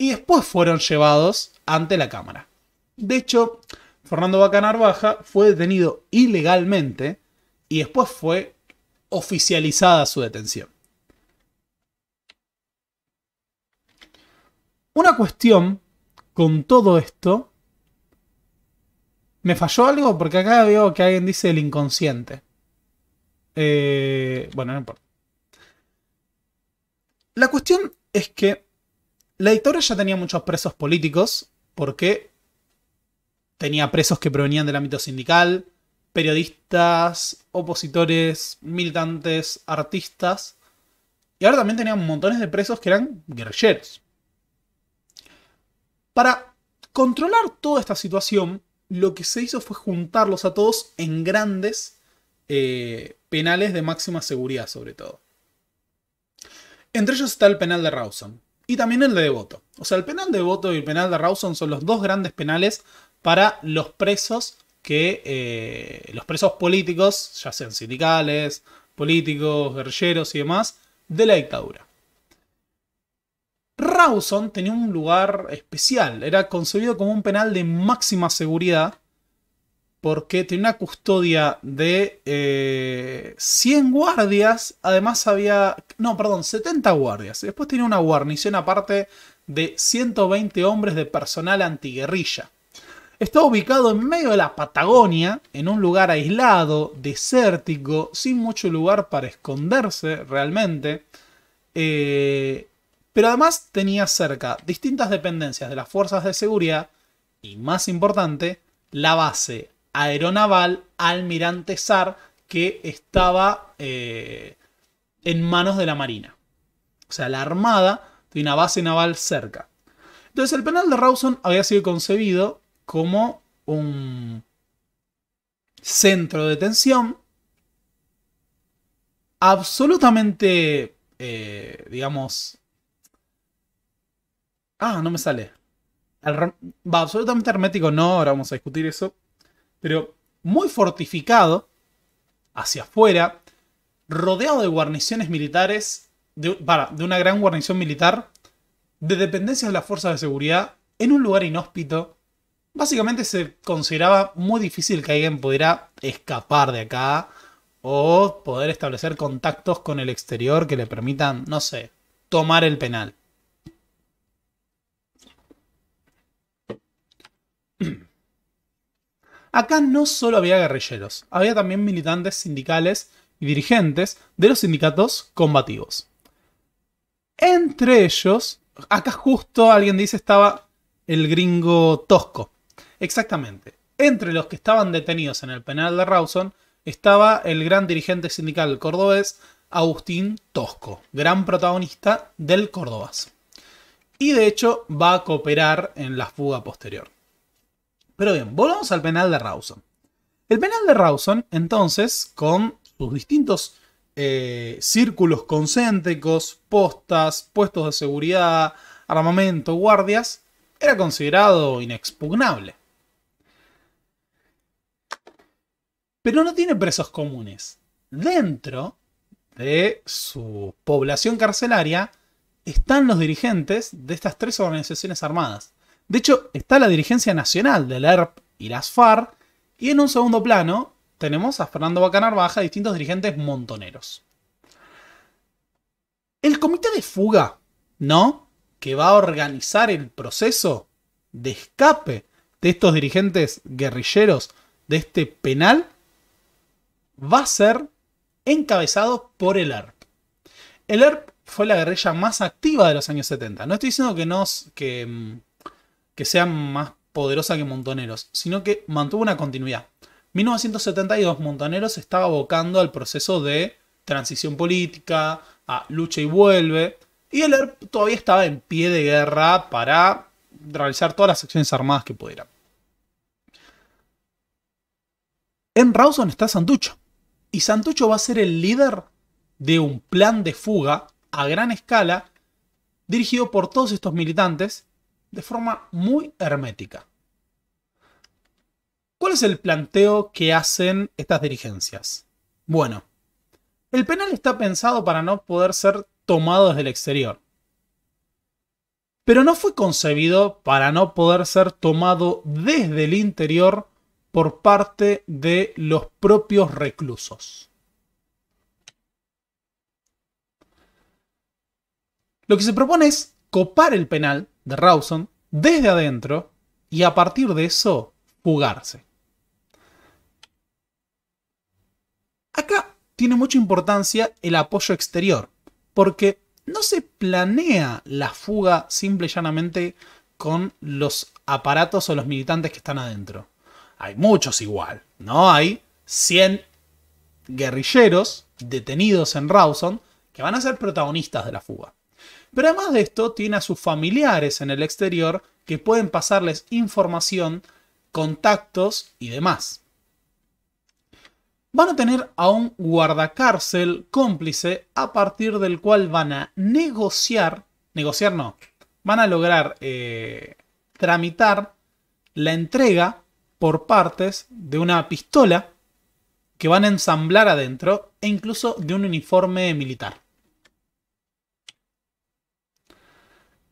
y después fueron llevados ante la Cámara. De hecho, Fernando Bacanar fue detenido ilegalmente y después fue oficializada su detención. Una cuestión con todo esto. ¿Me falló algo? Porque acá veo que alguien dice el inconsciente. Eh, bueno, no importa. La cuestión es que la dictadura ya tenía muchos presos políticos, porque tenía presos que provenían del ámbito sindical, periodistas, opositores, militantes, artistas. Y ahora también tenían montones de presos que eran guerrilleros. Para controlar toda esta situación, lo que se hizo fue juntarlos a todos en grandes eh, penales de máxima seguridad, sobre todo. Entre ellos está el penal de Rawson, y también el de voto. O sea, el penal de voto y el penal de Rawson son los dos grandes penales para los presos que eh, los presos políticos, ya sean sindicales, políticos, guerrilleros y demás, de la dictadura. Rawson tenía un lugar especial, era concebido como un penal de máxima seguridad porque tenía una custodia de 100 eh, guardias, además había, no, perdón, 70 guardias, después tenía una guarnición aparte de 120 hombres de personal antiguerrilla. Está ubicado en medio de la Patagonia, en un lugar aislado, desértico, sin mucho lugar para esconderse realmente. Eh, pero además tenía cerca distintas dependencias de las fuerzas de seguridad y, más importante, la base aeronaval Almirante Sar que estaba eh, en manos de la Marina. O sea, la Armada de una base naval cerca. Entonces el penal de Rawson había sido concebido como un centro de detención absolutamente, eh, digamos... Ah, no me sale. va absolutamente hermético, no, ahora vamos a discutir eso pero muy fortificado, hacia afuera, rodeado de guarniciones militares, de, una gran guarnición militar, de dependencias de las fuerzas de seguridad, en un lugar inhóspito. Básicamente se consideraba muy difícil que alguien pudiera escapar de acá o poder establecer contactos con el exterior que le permitan, no sé, tomar el penal. Acá no solo había guerrilleros, había también militantes sindicales y dirigentes de los sindicatos combativos. Entre ellos, acá justo alguien dice estaba el gringo Tosco. Exactamente. Entre los que estaban detenidos en el penal de Rawson estaba el gran dirigente sindical cordobés Agustín Tosco, gran protagonista del Córdobas. Y de hecho va a cooperar en la fuga posterior. Pero bien, volvamos al penal de Rawson. El penal de Rawson, entonces, con sus distintos eh, círculos concéntricos, postas, puestos de seguridad, armamento, guardias, era considerado inexpugnable. Pero no tiene presos comunes. Dentro de su población carcelaria están los dirigentes de estas tres organizaciones armadas. De hecho, está la dirigencia nacional del ERP y las FARC, y en un segundo plano tenemos a Fernando Bacanar Baja, distintos dirigentes montoneros. El comité de fuga, ¿no? Que va a organizar el proceso de escape de estos dirigentes guerrilleros de este penal, va a ser encabezado por el ERP. El ERP fue la guerrilla más activa de los años 70. No estoy diciendo que, nos, que, mm, que sea más poderosa que Montoneros, sino que mantuvo una continuidad. 1972 Montoneros estaba abocando al proceso de transición política, a lucha y vuelve, y el ERP todavía estaba en pie de guerra para realizar todas las acciones armadas que pudiera. En Rawson está Santucho, y Santucho va a ser el líder de un plan de fuga a gran escala dirigido por todos estos militantes de forma muy hermética. ¿Cuál es el planteo que hacen estas dirigencias? Bueno, el penal está pensado para no poder ser tomado desde el exterior, pero no fue concebido para no poder ser tomado desde el interior por parte de los propios reclusos. Lo que se propone es copar el penal de Rawson desde adentro y a partir de eso fugarse. Acá tiene mucha importancia el apoyo exterior, porque no se planea la fuga simple y llanamente con los aparatos o los militantes que están adentro. Hay muchos igual, ¿no? Hay 100 guerrilleros detenidos en Rawson que van a ser protagonistas de la fuga. Pero además de esto, tiene a sus familiares en el exterior que pueden pasarles información, contactos y demás. Van a tener a un guardacárcel cómplice a partir del cual van a negociar, negociar no, van a lograr eh, tramitar la entrega por partes de una pistola que van a ensamblar adentro e incluso de un uniforme militar.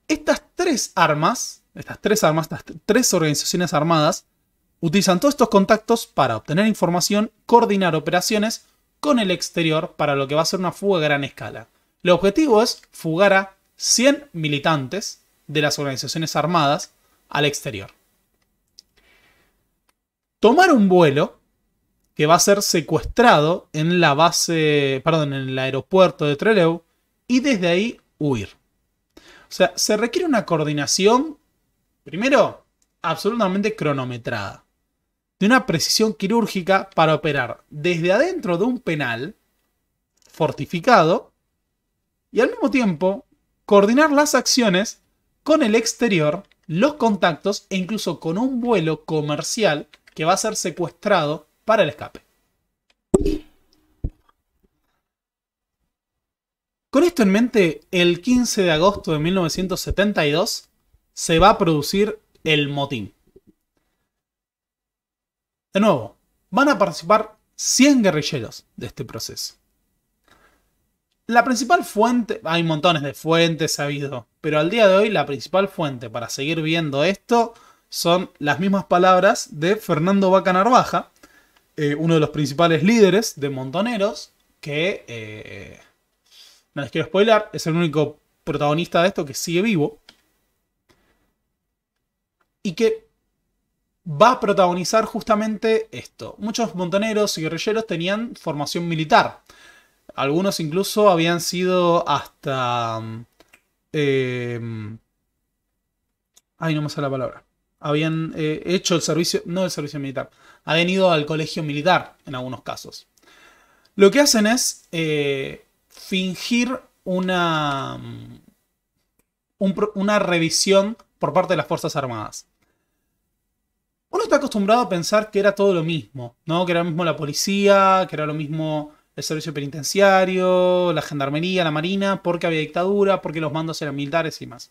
Estas tres armas, estas tres armas, estas tres organizaciones armadas, utilizan todos estos contactos para obtener información, coordinar operaciones con el exterior para lo que va a ser una fuga a gran escala. El objetivo es fugar a 100 militantes de las organizaciones armadas al exterior. Tomar un vuelo que va a ser secuestrado en la base, perdón, en el aeropuerto de Trelew y desde ahí huir. O sea, se requiere una coordinación, primero, absolutamente cronometrada, de una precisión quirúrgica para operar desde adentro de un penal fortificado y al mismo tiempo coordinar las acciones con el exterior, los contactos e incluso con un vuelo comercial que va a ser secuestrado para el escape. Con esto en mente, el 15 de agosto de 1972 se va a producir el motín. De nuevo, van a participar 100 guerrilleros de este proceso. La principal fuente, hay montones de fuentes, ha habido, pero al día de hoy la principal fuente para seguir viendo esto son las mismas palabras de Fernando Vaca Narvaja, eh, uno de los principales líderes de Montoneros, que eh, no les quiero spoiler, es el único protagonista de esto que sigue vivo. Y que va a protagonizar justamente esto. Muchos montoneros y guerrilleros tenían formación militar. Algunos incluso habían sido hasta... Mm, eh, ay, no me sale la palabra. Habían eh, hecho el servicio, no el servicio militar, habían ido al colegio militar en algunos casos. Lo que hacen es eh, fingir una, mm, una revisión por parte de las Fuerzas Armadas. Uno está acostumbrado a pensar que era todo lo mismo, ¿no? Que era lo mismo la policía, que era lo mismo el servicio penitenciario, la gendarmería, la marina, porque había dictadura, porque los mandos eran militares y más.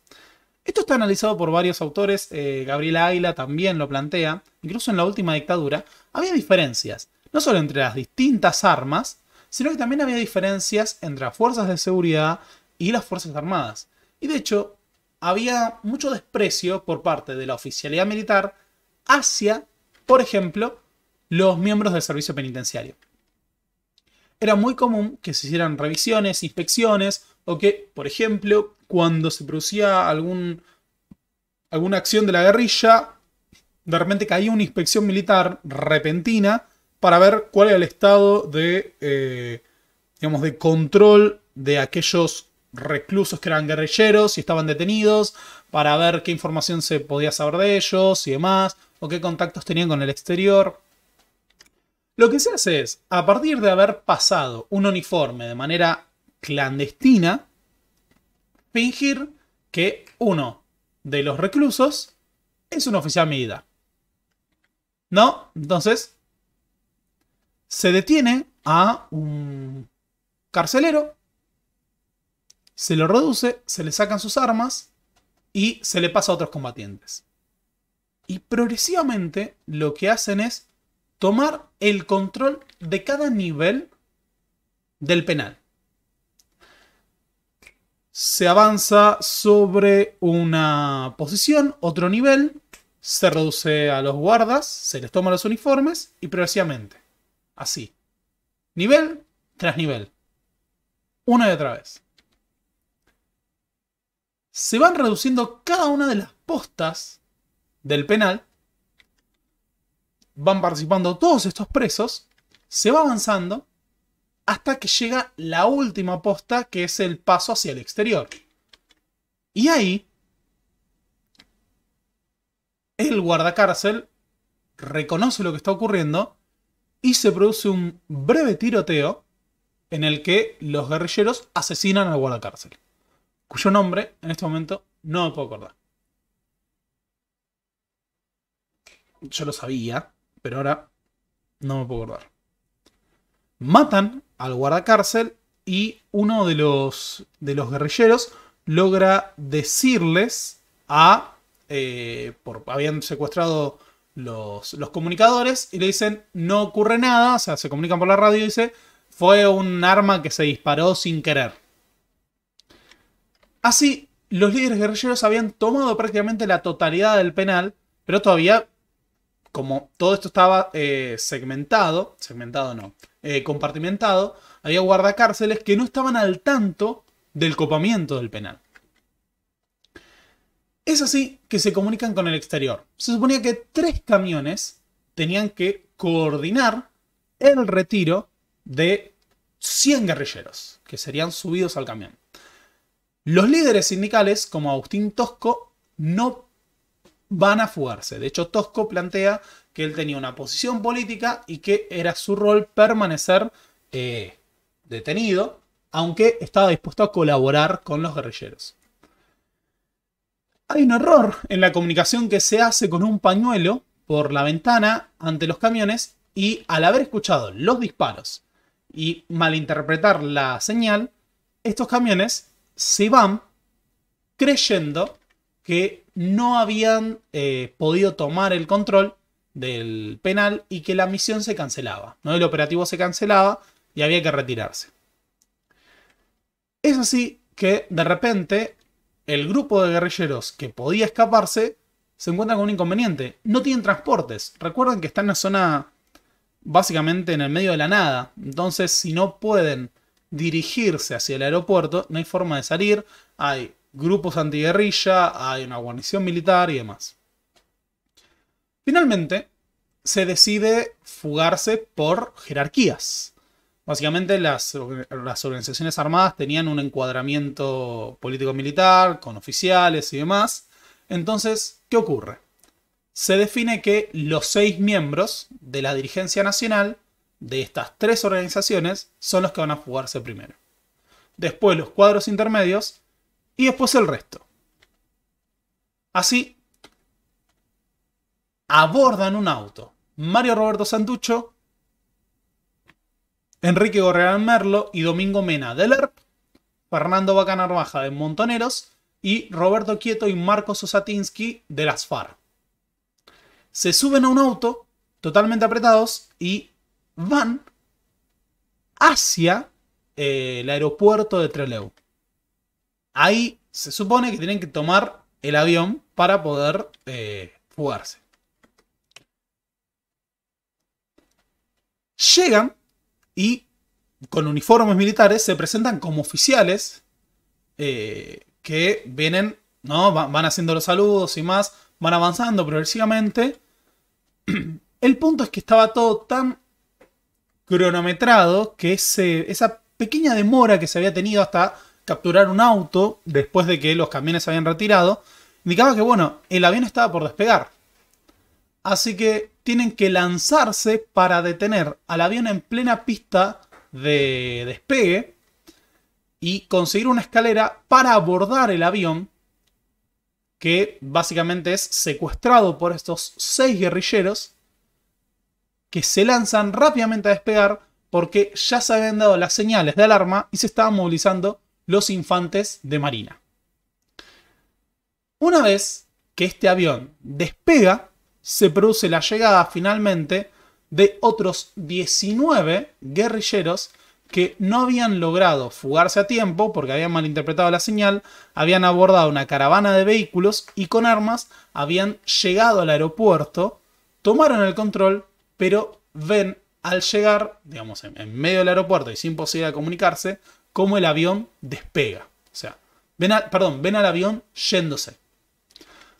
Esto está analizado por varios autores, eh, Gabriel Gabriela Águila también lo plantea, incluso en la última dictadura, había diferencias, no solo entre las distintas armas, sino que también había diferencias entre las fuerzas de seguridad y las fuerzas armadas. Y de hecho, había mucho desprecio por parte de la oficialidad militar hacia, por ejemplo, los miembros del servicio penitenciario. Era muy común que se hicieran revisiones, inspecciones, o que, por ejemplo, cuando se producía algún, alguna acción de la guerrilla, de repente caía una inspección militar repentina para ver cuál era el estado de, eh, digamos, de control de aquellos reclusos que eran guerrilleros y estaban detenidos, para ver qué información se podía saber de ellos y demás, o qué contactos tenían con el exterior. Lo que se hace es, a partir de haber pasado un uniforme de manera clandestina, fingir que uno de los reclusos es un oficial militar. ¿No? Entonces, se detiene a un carcelero, se lo reduce, se le sacan sus armas y se le pasa a otros combatientes. Y progresivamente lo que hacen es tomar el control de cada nivel del penal. Se avanza sobre una posición, otro nivel, se reduce a los guardas, se les toma los uniformes y progresivamente. Así. Nivel tras nivel. Una y otra vez. Se van reduciendo cada una de las postas del penal. Van participando todos estos presos. Se va avanzando hasta que llega la última posta que es el paso hacia el exterior. Y ahí el guardacárcel reconoce lo que está ocurriendo y se produce un breve tiroteo en el que los guerrilleros asesinan al guardacárcel, cuyo nombre en este momento no me puedo acordar. Yo lo sabía, pero ahora no me puedo acordar. Matan al guardacárcel y uno de los, de los guerrilleros logra decirles a... Eh, por, habían secuestrado los, comunicadores y le dicen, no ocurre nada, o sea, se comunican por la radio y dice, fue un arma que se disparó sin querer. Así, los líderes guerrilleros habían tomado prácticamente la totalidad del penal, pero todavía, como todo esto estaba eh, segmentado, segmentado no, eh, compartimentado, había guardacárceles que no estaban al tanto del copamiento del penal. Es así que se comunican con el exterior. Se suponía que tres camiones tenían que coordinar el retiro de 100 guerrilleros que serían subidos al camión. Los líderes sindicales, como Agustín Tosco, no van a fugarse. De hecho, Tosco plantea que él tenía una posición política y que era su rol permanecer eh, detenido, aunque estaba dispuesto a colaborar con los guerrilleros. Hay un error en la comunicación que se hace con un pañuelo por la ventana ante los camiones y al haber escuchado los disparos y malinterpretar la señal, estos camiones se van creyendo que no habían eh, podido tomar el control del penal y que la misión se cancelaba. ¿no? El operativo se cancelaba y había que retirarse. Es así que de repente el grupo de guerrilleros que podía escaparse se encuentra con un inconveniente. No tienen transportes. Recuerden que está en una zona básicamente en el medio de la nada. Entonces, si no pueden dirigirse hacia el aeropuerto, no hay forma de salir. Hay grupos antiguerrilla, hay una guarnición militar y demás. Finalmente, se decide fugarse por jerarquías. Básicamente las, organizaciones armadas tenían un encuadramiento político-militar, con oficiales y demás. Entonces, ¿qué ocurre? Se define que los seis miembros de la dirigencia nacional de estas tres organizaciones son los que van a jugarse primero. Después los cuadros intermedios y después el resto. Así, abordan un auto. Mario Roberto Santucho Enrique Gorreal Merlo y Domingo Mena del ERP, Fernando Bacanarvaja Armaja de Montoneros y Roberto Quieto y Marcos Osatinsky de las FARC. Se suben a un auto totalmente apretados y van hacia eh, el aeropuerto de Trelew. Ahí se supone que tienen que tomar el avión para poder eh, fugarse. Llegan y con uniformes militares se presentan como oficiales eh, que vienen, ¿no? Van, haciendo los saludos y más, van avanzando progresivamente. (clears throat) El punto es que estaba todo tan cronometrado que esa pequeña demora que se había tenido hasta capturar un auto después de que los camiones se habían retirado, indicaba que, bueno, el avión estaba por despegar. Así que tienen que lanzarse para detener al avión en plena pista de despegue y conseguir una escalera para abordar el avión que básicamente es secuestrado por estos seis guerrilleros que se lanzan rápidamente a despegar porque ya se habían dado las señales de alarma y se estaban movilizando los infantes de Marina. Una vez que este avión despega, se produce la llegada finalmente de otros 19 guerrilleros que no habían logrado fugarse a tiempo porque habían malinterpretado la señal, habían abordado una caravana de vehículos y con armas habían llegado al aeropuerto, tomaron el control, pero ven al llegar, digamos, en, medio del aeropuerto y sin posibilidad de comunicarse, como el avión despega. O sea, ven, perdón, ven al avión yéndose.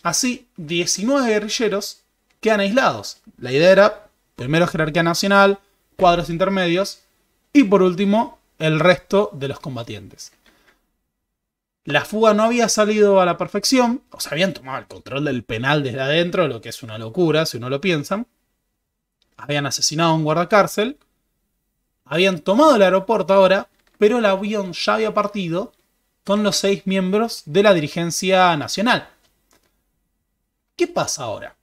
Así, 19 guerrilleros quedan aislados. La idea era primero jerarquía nacional, cuadros intermedios y por último el resto de los combatientes. La fuga no había salido a la perfección, o sea, habían tomado el control del penal desde adentro, lo que es una locura si uno lo piensa. Habían asesinado a un guardacárcel, habían tomado el aeropuerto ahora, pero el avión ya había partido con los seis miembros de la dirigencia nacional. ¿Qué pasa ahora?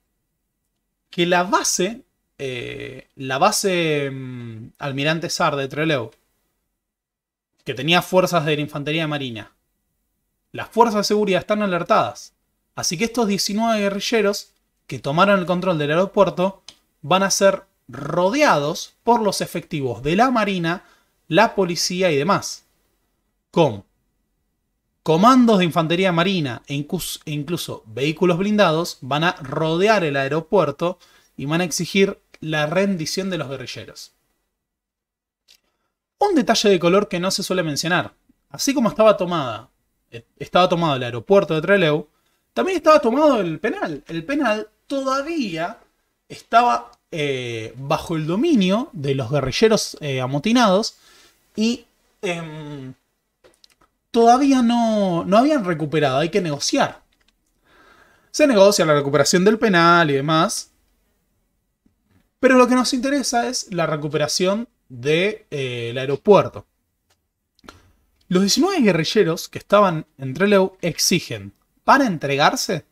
que la base, eh, la base mm, Almirante Sar de Trelew, que tenía fuerzas de la Infantería Marina, las fuerzas de seguridad están alertadas. Así que estos 19 guerrilleros que tomaron el control del aeropuerto van a ser rodeados por los efectivos de la Marina, la policía y demás. Con Comandos de infantería marina e, e incluso, vehículos blindados van a rodear el aeropuerto y van a exigir la rendición de los guerrilleros. Un detalle de color que no se suele mencionar. Así como estaba tomada, eh, estaba tomado el aeropuerto de Trelew, también estaba tomado el penal. El penal todavía estaba eh, bajo el dominio de los guerrilleros eh, amotinados y em, todavía no, habían recuperado, hay que negociar. Se negocia la recuperación del penal y demás. Pero lo que nos interesa es la recuperación del eh, aeropuerto. Los 19 guerrilleros que estaban en Trelew exigen, para entregarse,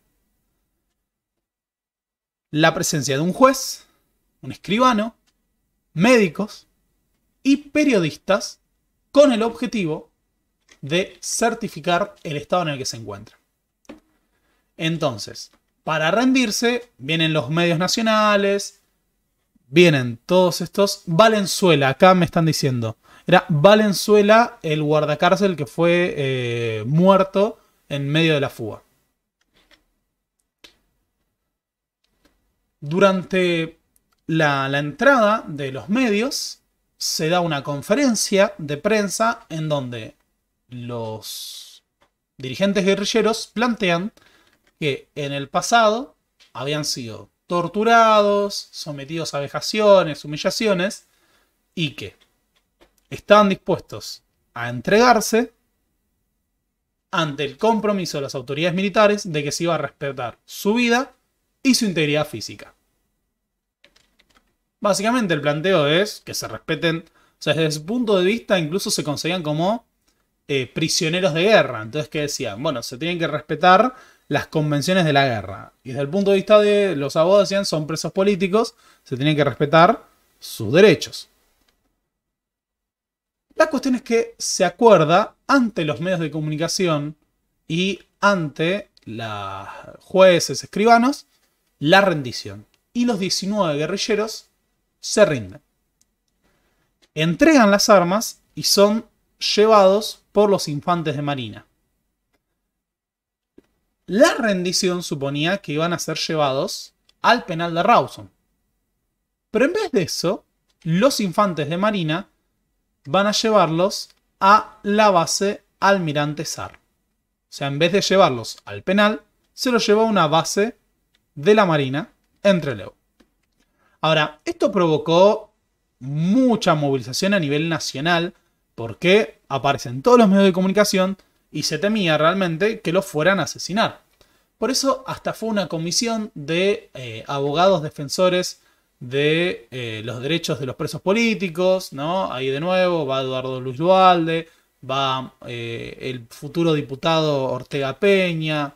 la presencia de un juez, un escribano, médicos y periodistas con el objetivo de certificar el estado en el que se encuentra. Entonces, para rendirse, vienen los medios nacionales, vienen todos estos. Valenzuela, acá me están diciendo. Era Valenzuela el guardacárcel que fue eh, muerto en medio de la fuga. Durante la entrada de los medios se da una conferencia de prensa en donde los dirigentes guerrilleros plantean que en el pasado habían sido torturados, sometidos a vejaciones, humillaciones, y que estaban dispuestos a entregarse ante el compromiso de las autoridades militares de que se iba a respetar su vida y su integridad física. Básicamente el planteo es que se respeten, o sea, desde su punto de vista incluso se conseguían como eh, prisioneros de guerra. Entonces, ¿qué decían? Bueno, se tienen que respetar las convenciones de la guerra. Y desde el punto de vista de los abogados decían, son presos políticos, se tienen que respetar sus derechos. La cuestión es que se acuerda ante los medios de comunicación y ante los jueces, escribanos, la rendición. Y los 19 guerrilleros se rinden. Entregan las armas y son llevados por los infantes de Marina. La rendición suponía que iban a ser llevados al penal de Rawson. Pero en vez de eso, los infantes de Marina van a llevarlos a la base Almirante Sar. O sea, en vez de llevarlos al penal, se los llevó a una base de la Marina entre leo Ahora, esto provocó mucha movilización a nivel nacional porque aparecen todos los medios de comunicación y se temía realmente que los fueran a asesinar. Por eso hasta fue una comisión de eh, abogados defensores de eh, los derechos de los presos políticos, ¿no? Ahí de nuevo va Eduardo Luis Dualde, va eh, el futuro diputado Ortega Peña,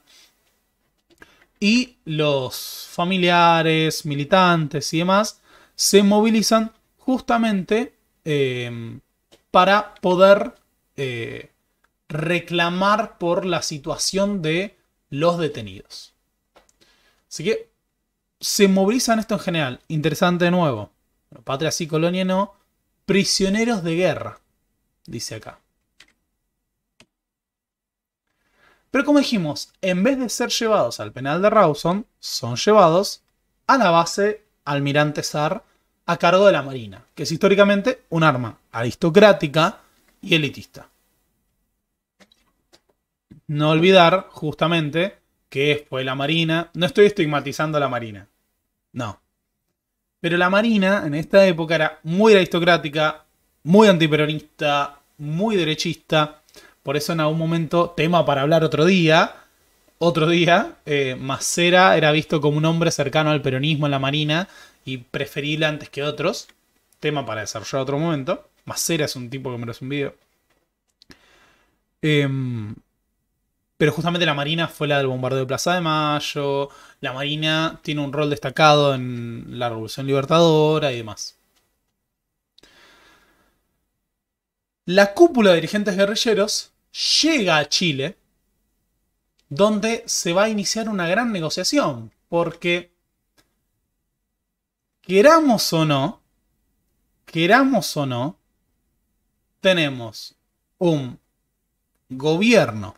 y los familiares, militantes y demás se movilizan justamente para poder eh, reclamar por la situación de los detenidos. Así que se movilizan esto en general. Interesante de nuevo. patria sí, colonia no. Prisioneros de guerra, dice acá. Pero como dijimos, en vez de ser llevados al penal de Rawson, son llevados a la base Almirante Sar a cargo de la Marina, que es históricamente un arma aristocrática y elitista. No olvidar, justamente, que fue pues, la Marina. No estoy estigmatizando a la Marina. No. Pero la Marina en esta época era muy aristocrática, muy antiperonista, muy derechista. Por eso en algún momento, tema para hablar otro día, otro día, eh, Macera era visto como un hombre cercano al peronismo en la Marina y preferible antes que otros. Tema para desarrollar otro momento. Macera es un tipo que merece un video. Em, pero justamente la Marina fue la del bombardeo de Plaza de Mayo. La Marina tiene un rol destacado en la Revolución Libertadora y demás. La cúpula de dirigentes guerrilleros llega a Chile, donde se va a iniciar una gran negociación, porque queramos o no, queramos o no, tenemos un gobierno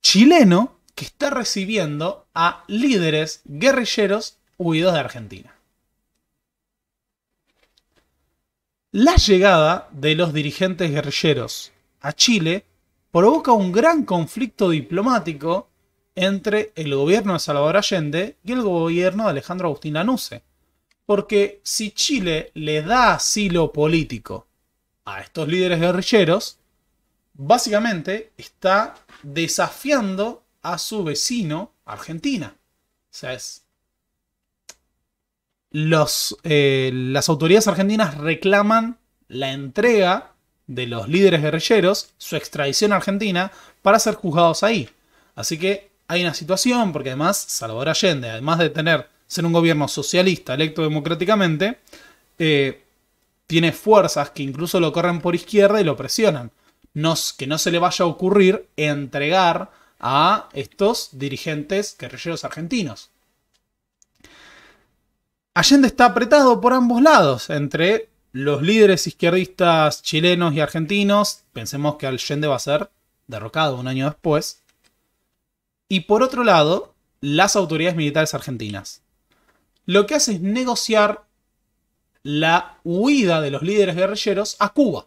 chileno que está recibiendo a líderes guerrilleros huidos de Argentina. La llegada de los dirigentes guerrilleros a Chile provoca un gran conflicto diplomático entre el gobierno de Salvador Allende y el gobierno de Alejandro Agustín Lanusse. Porque si Chile le da asilo político a estos líderes guerrilleros, básicamente está desafiando a su vecino Argentina. O sea, eh, las autoridades argentinas reclaman la entrega de los líderes guerrilleros, su extradición a Argentina, para ser juzgados ahí. Así que hay una situación, porque además Salvador Allende, además de tener, ser un gobierno socialista electo democráticamente, eh, tiene fuerzas que incluso lo corren por izquierda y lo presionan. que no se le vaya a ocurrir entregar a estos dirigentes guerrilleros argentinos. Allende está apretado por ambos lados, entre los líderes izquierdistas chilenos y argentinos, pensemos que Allende va a ser derrocado un año después, y por otro lado, las autoridades militares argentinas. Lo que hace es negociar la huida de los líderes guerrilleros a Cuba.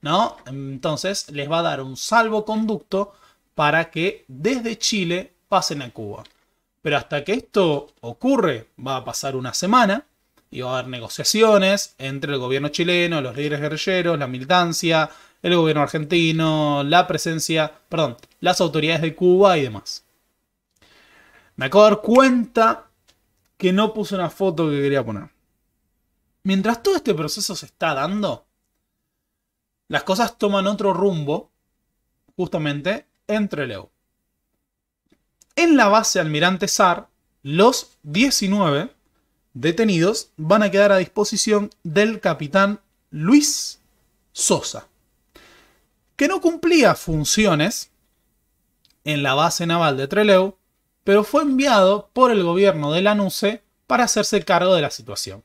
¿No? Entonces les va a dar un salvoconducto para que desde Chile pasen a Cuba. Pero hasta que esto ocurre, va a pasar una semana y va a haber negociaciones entre el gobierno chileno, los líderes guerrilleros, la militancia, el gobierno argentino, la presencia, perdón, las autoridades de Cuba y demás. Me acabo de dar cuenta que no puse una foto que quería poner mientras todo este proceso se está dando, las cosas toman otro rumbo, justamente, en Trelew. En la base Almirante Sar, los 19 detenidos van a quedar a disposición del capitán Luis Sosa, que no cumplía funciones en la base naval de Trelew, pero fue enviado por el gobierno de Lanuse para hacerse cargo de la situación.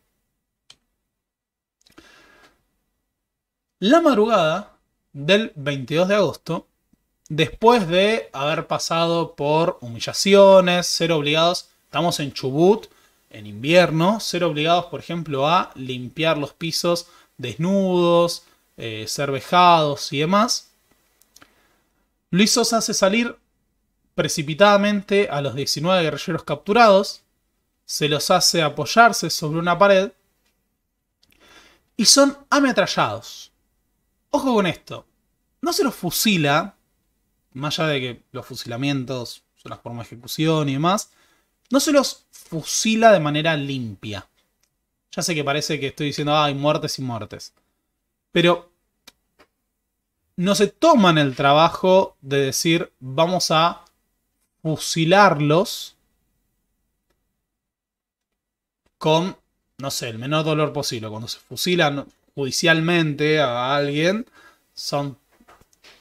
La madrugada del 22 de agosto, después de haber pasado por humillaciones, ser obligados, estamos en Chubut, en invierno, ser obligados, por ejemplo, a limpiar los pisos desnudos, eh, cervejados y demás, Luis Sosa hace salir precipitadamente a los 19 guerrilleros capturados, se los hace apoyarse sobre una pared y son ametrallados Ojo con esto. No se los fusila, más allá de que los fusilamientos son las formas de ejecución y demás, no se los fusila de manera limpia. Ya sé que parece que estoy diciendo, ah, hay muertes y muertes. Pero no se toman el trabajo de decir, vamos a fusilarlos con, no sé, el menor dolor posible. Cuando se fusilan, judicialmente a alguien, son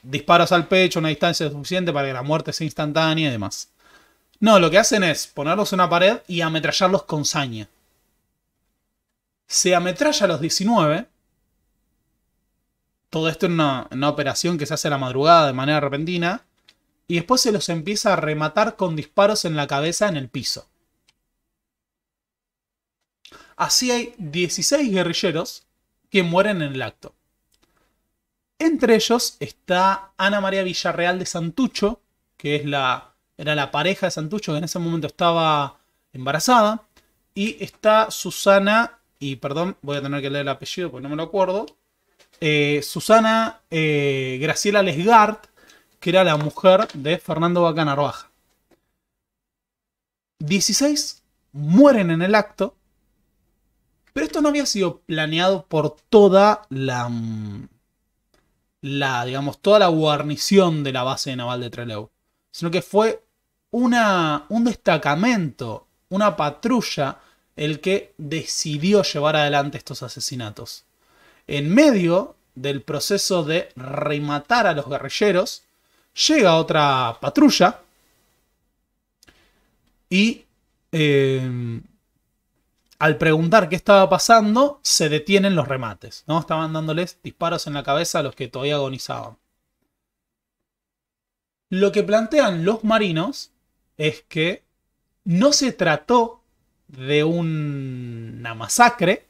disparos al pecho, una distancia suficiente para que la muerte sea instantánea y demás. No, lo que hacen es ponerlos en una pared y ametrallarlos con saña. Se ametralla a los 19. Todo esto en una, una operación que se hace a la madrugada de manera repentina. Y después se los empieza a rematar con disparos en la cabeza en el piso. Así hay 16 guerrilleros que mueren en el acto. Entre ellos está Ana María Villarreal de Santucho, que es la, era la pareja de Santucho, que en ese momento estaba embarazada. Y está Susana, y perdón, voy a tener que leer el apellido porque no me lo acuerdo. Eh, Susana eh, Graciela Lesgard, que era la mujer de Fernando Bacanarvaja. 16 mueren en el acto pero esto no había sido planeado por toda la, mm, la digamos, toda la guarnición de la base naval de Trelew, sino que fue una, un destacamento, una patrulla, el que decidió llevar adelante estos asesinatos. En medio del proceso de rematar a los guerrilleros, llega otra patrulla y em, al preguntar qué estaba pasando, se detienen los remates, ¿no? Estaban dándoles disparos en la cabeza a los que todavía agonizaban. Lo que plantean los marinos es que no se trató de una masacre,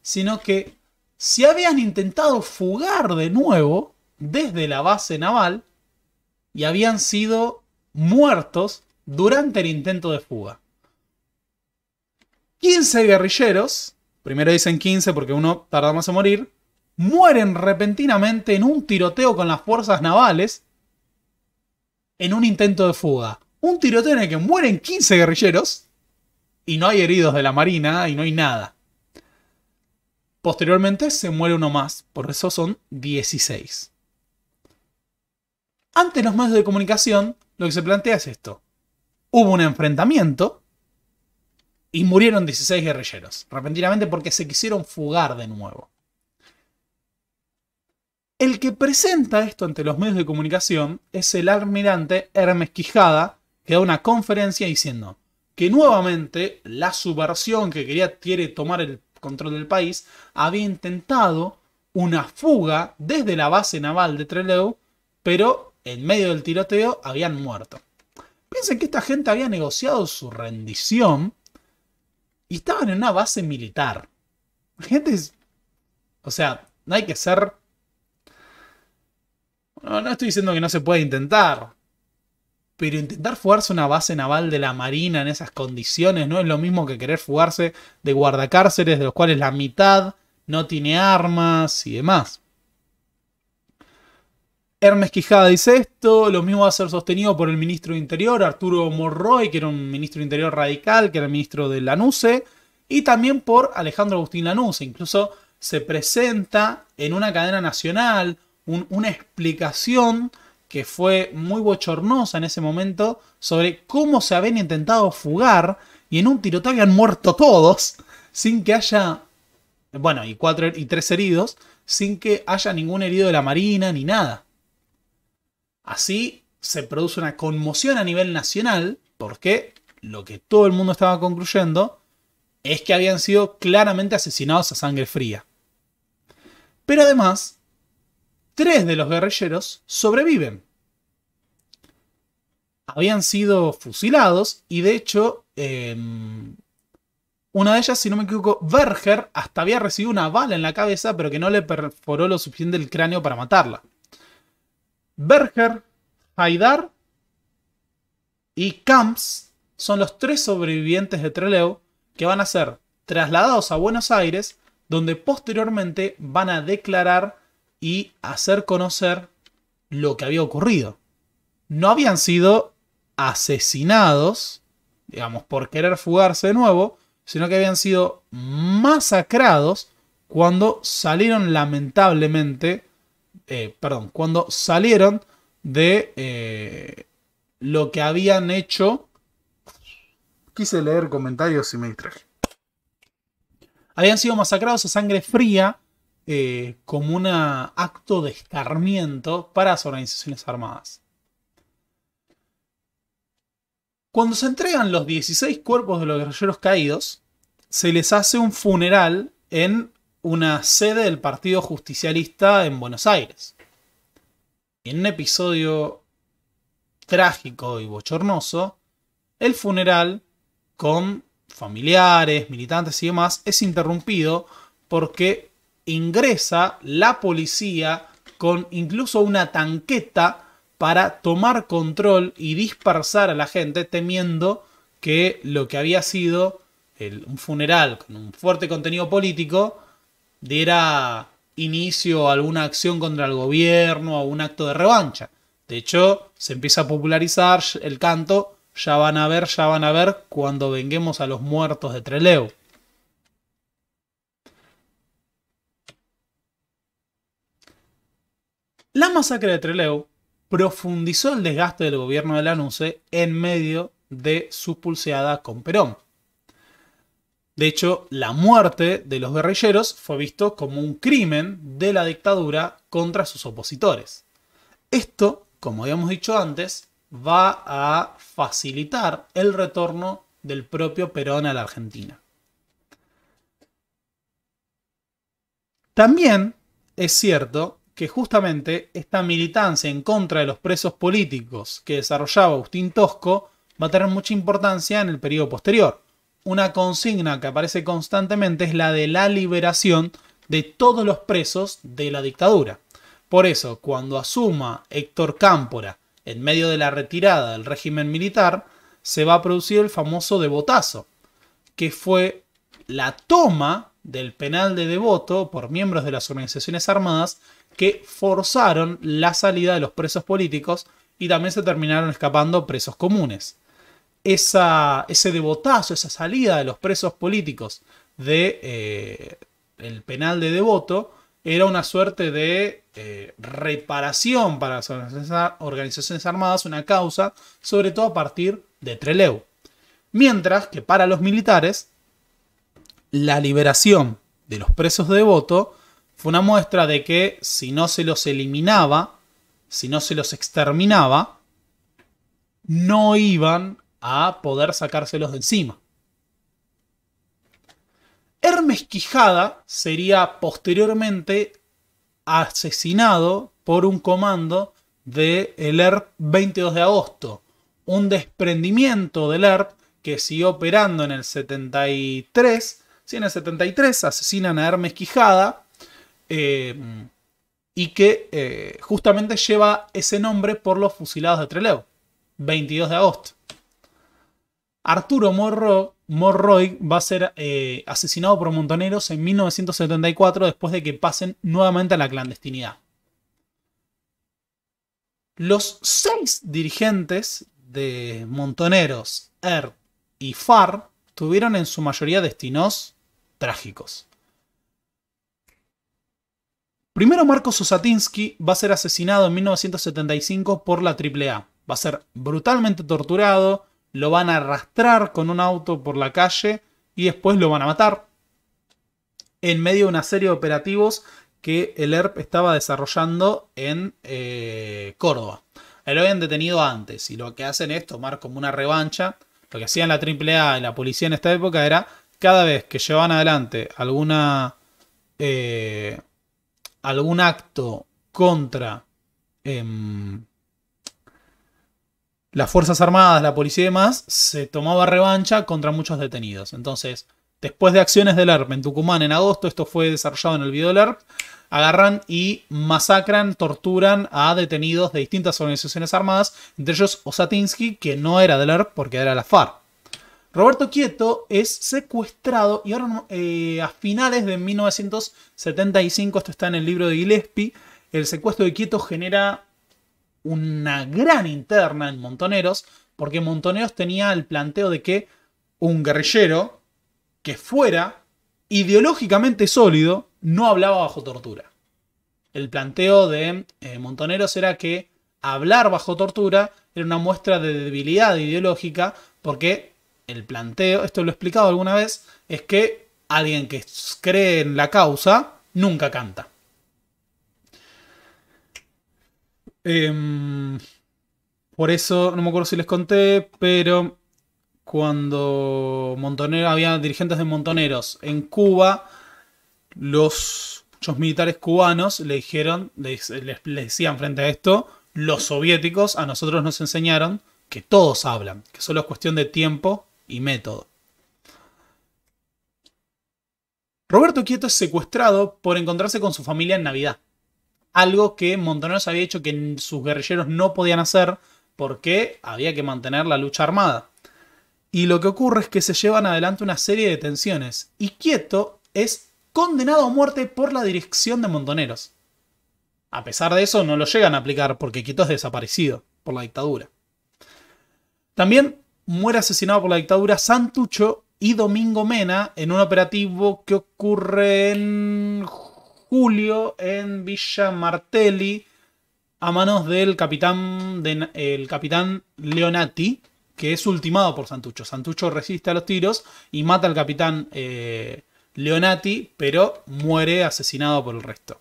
sino que se habían intentado fugar de nuevo desde la base naval y habían sido muertos durante el intento de fuga. 15 guerrilleros, primero dicen 15 porque uno tarda más en morir, mueren repentinamente en un tiroteo con las fuerzas navales en un intento de fuga. Un tiroteo en el que mueren 15 guerrilleros y no hay heridos de la marina y no hay nada. Posteriormente se muere uno más, por eso son 16. Ante los medios de comunicación, lo que se plantea es esto. Hubo un enfrentamiento y murieron 16 guerrilleros, repentinamente porque se quisieron fugar de nuevo. El que presenta esto ante los medios de comunicación es el almirante Hermes Quijada, que da una conferencia diciendo que nuevamente la subversión que quería quiere tomar el control del país había intentado una fuga desde la base naval de Trelew, pero en medio del tiroteo habían muerto. Piensen que esta gente había negociado su rendición y estaban en una base militar. Gente, o sea, no hay que ser... No, estoy diciendo que no se pueda intentar. Pero intentar fugarse una base naval de la Marina en esas condiciones no es lo mismo que querer fugarse de guardacárceles de los cuales la mitad no tiene armas y demás. Hermes Quijada dice esto, lo mismo va a ser sostenido por el ministro de Interior, Arturo Morroy, que era un ministro de Interior radical, que era el ministro de Lanuse, y también por Alejandro Agustín Lanuse. Incluso se presenta en una cadena nacional una explicación que fue muy bochornosa en ese momento sobre cómo se habían intentado fugar y en un tiroteo han muerto todos sin que haya, bueno, y, cuatro, y tres heridos, sin que haya ningún herido de la Marina ni nada. Así se produce una conmoción a nivel nacional porque lo que todo el mundo estaba concluyendo es que habían sido claramente asesinados a sangre fría. Pero además, tres de los guerrilleros sobreviven. Habían sido fusilados y de hecho em, una de ellas, si no me equivoco, Berger, hasta había recibido una bala en la cabeza pero que no le perforó lo suficiente el cráneo para matarla. Berger, Haidar y Camps son los tres sobrevivientes de Trelew que van a ser trasladados a Buenos Aires, donde posteriormente van a declarar y hacer conocer lo que había ocurrido. No habían sido asesinados, digamos, por querer fugarse de nuevo, sino que habían sido masacrados cuando salieron lamentablemente eh, perdón, cuando salieron de eh, lo que habían hecho. Quise leer comentarios y me distraje. Habían sido masacrados a sangre fría eh, como un acto de escarmiento para las organizaciones armadas. Cuando se entregan los 16 cuerpos de los guerrilleros caídos, se les hace un funeral en una sede del Partido Justicialista en Buenos Aires. en un episodio trágico y bochornoso, el funeral, con familiares, militantes y demás, es interrumpido porque ingresa la policía con incluso una tanqueta para tomar control y dispersar a la gente temiendo que lo que había sido un funeral con un fuerte contenido político diera inicio a alguna acción contra el gobierno a un acto de revancha. De hecho, se empieza a popularizar el canto Ya van a ver, ya van a ver cuando venguemos a los muertos de Treleu. La masacre de Treleu profundizó el desgaste del gobierno de Lanuse en medio de su pulseada con Perón. De hecho, la muerte de los guerrilleros fue visto como un crimen de la dictadura contra sus opositores. Esto, como habíamos dicho antes, va a facilitar el retorno del propio Perón a la Argentina. También es cierto que justamente esta militancia en contra de los presos políticos que desarrollaba Agustín Tosco va a tener mucha importancia en el periodo posterior una consigna que aparece constantemente es la de la liberación de todos los presos de la dictadura. Por eso, cuando asuma Héctor Cámpora en medio de la retirada del régimen militar, se va a producir el famoso devotazo, que fue la toma del penal de devoto por miembros de las organizaciones armadas que forzaron la salida de los presos políticos y también se terminaron escapando presos comunes esa, ese devotazo, esa salida de los presos políticos de eh, el penal de devoto era una suerte de eh, reparación para las organizaciones armadas, una causa, sobre todo a partir de Trelew. Mientras que para los militares, la liberación de los presos de Devoto fue una muestra de que si no se los eliminaba, si no se los exterminaba, no iban a poder sacárselos de encima. Hermes Quijada sería posteriormente asesinado por un comando del de ERP e 22 de agosto, un desprendimiento del ERP que siguió operando en el 73. Sí, en el 73 asesinan a Hermes Quijada eh, y que eh, justamente lleva ese nombre por los fusilados de Trelew, 22 de agosto. Arturo Morro, Morroy va a ser eh, asesinado por montoneros en 1974 después de que pasen nuevamente a la clandestinidad. Los seis dirigentes de Montoneros, ERD y FAR tuvieron en su mayoría destinos trágicos. Primero Marcos Osatinsky va a ser asesinado en 1975 por la AAA. Va a ser brutalmente torturado, lo van a arrastrar con un auto por la calle y después lo van a matar. En medio de una serie de operativos que el ERP estaba desarrollando en eh, Córdoba. lo habían detenido antes y lo que hacen es tomar como una revancha. Lo que hacían la AAA y la policía en esta época era cada vez que llevan adelante alguna, eh, algún acto contra em, las Fuerzas Armadas, la policía y demás, se tomaba revancha contra muchos detenidos. Entonces, después de acciones del ERP en Tucumán en agosto, esto fue desarrollado en el video del ERP, agarran y masacran, torturan a detenidos de distintas organizaciones armadas, entre ellos Osatinsky, que no era del ERP porque era la FARC. Roberto Quieto es secuestrado y ahora eh, a finales de 1975, esto está en el libro de Gillespie, el secuestro de Quieto genera una gran interna en Montoneros, porque Montoneros tenía el planteo de que un guerrillero que fuera ideológicamente sólido no hablaba bajo tortura. El planteo de eh, Montoneros era que hablar bajo tortura era una muestra de debilidad ideológica, porque el planteo, esto lo he explicado alguna vez, es que alguien que cree en la causa nunca canta. Em, por eso, no me acuerdo si les conté, pero cuando había dirigentes de Montoneros en Cuba, los, muchos militares cubanos le dijeron, les, decían frente a esto, los soviéticos a nosotros nos enseñaron que todos hablan, que solo es cuestión de tiempo y método. Roberto Quieto es secuestrado por encontrarse con su familia en Navidad algo que Montoneros había hecho que sus guerrilleros no podían hacer porque había que mantener la lucha armada. Y lo que ocurre es que se llevan adelante una serie de tensiones y Quieto es condenado a muerte por la dirección de Montoneros. A pesar de eso, no lo llegan a aplicar porque Quieto es desaparecido por la dictadura. También muere asesinado por la dictadura Santucho y Domingo Mena en un operativo que ocurre en julio en Villa Martelli a manos del capitán, el capitán Leonati, que es ultimado por Santucho. Santucho resiste a los tiros y mata al capitán eh, Leonati, pero muere asesinado por el resto.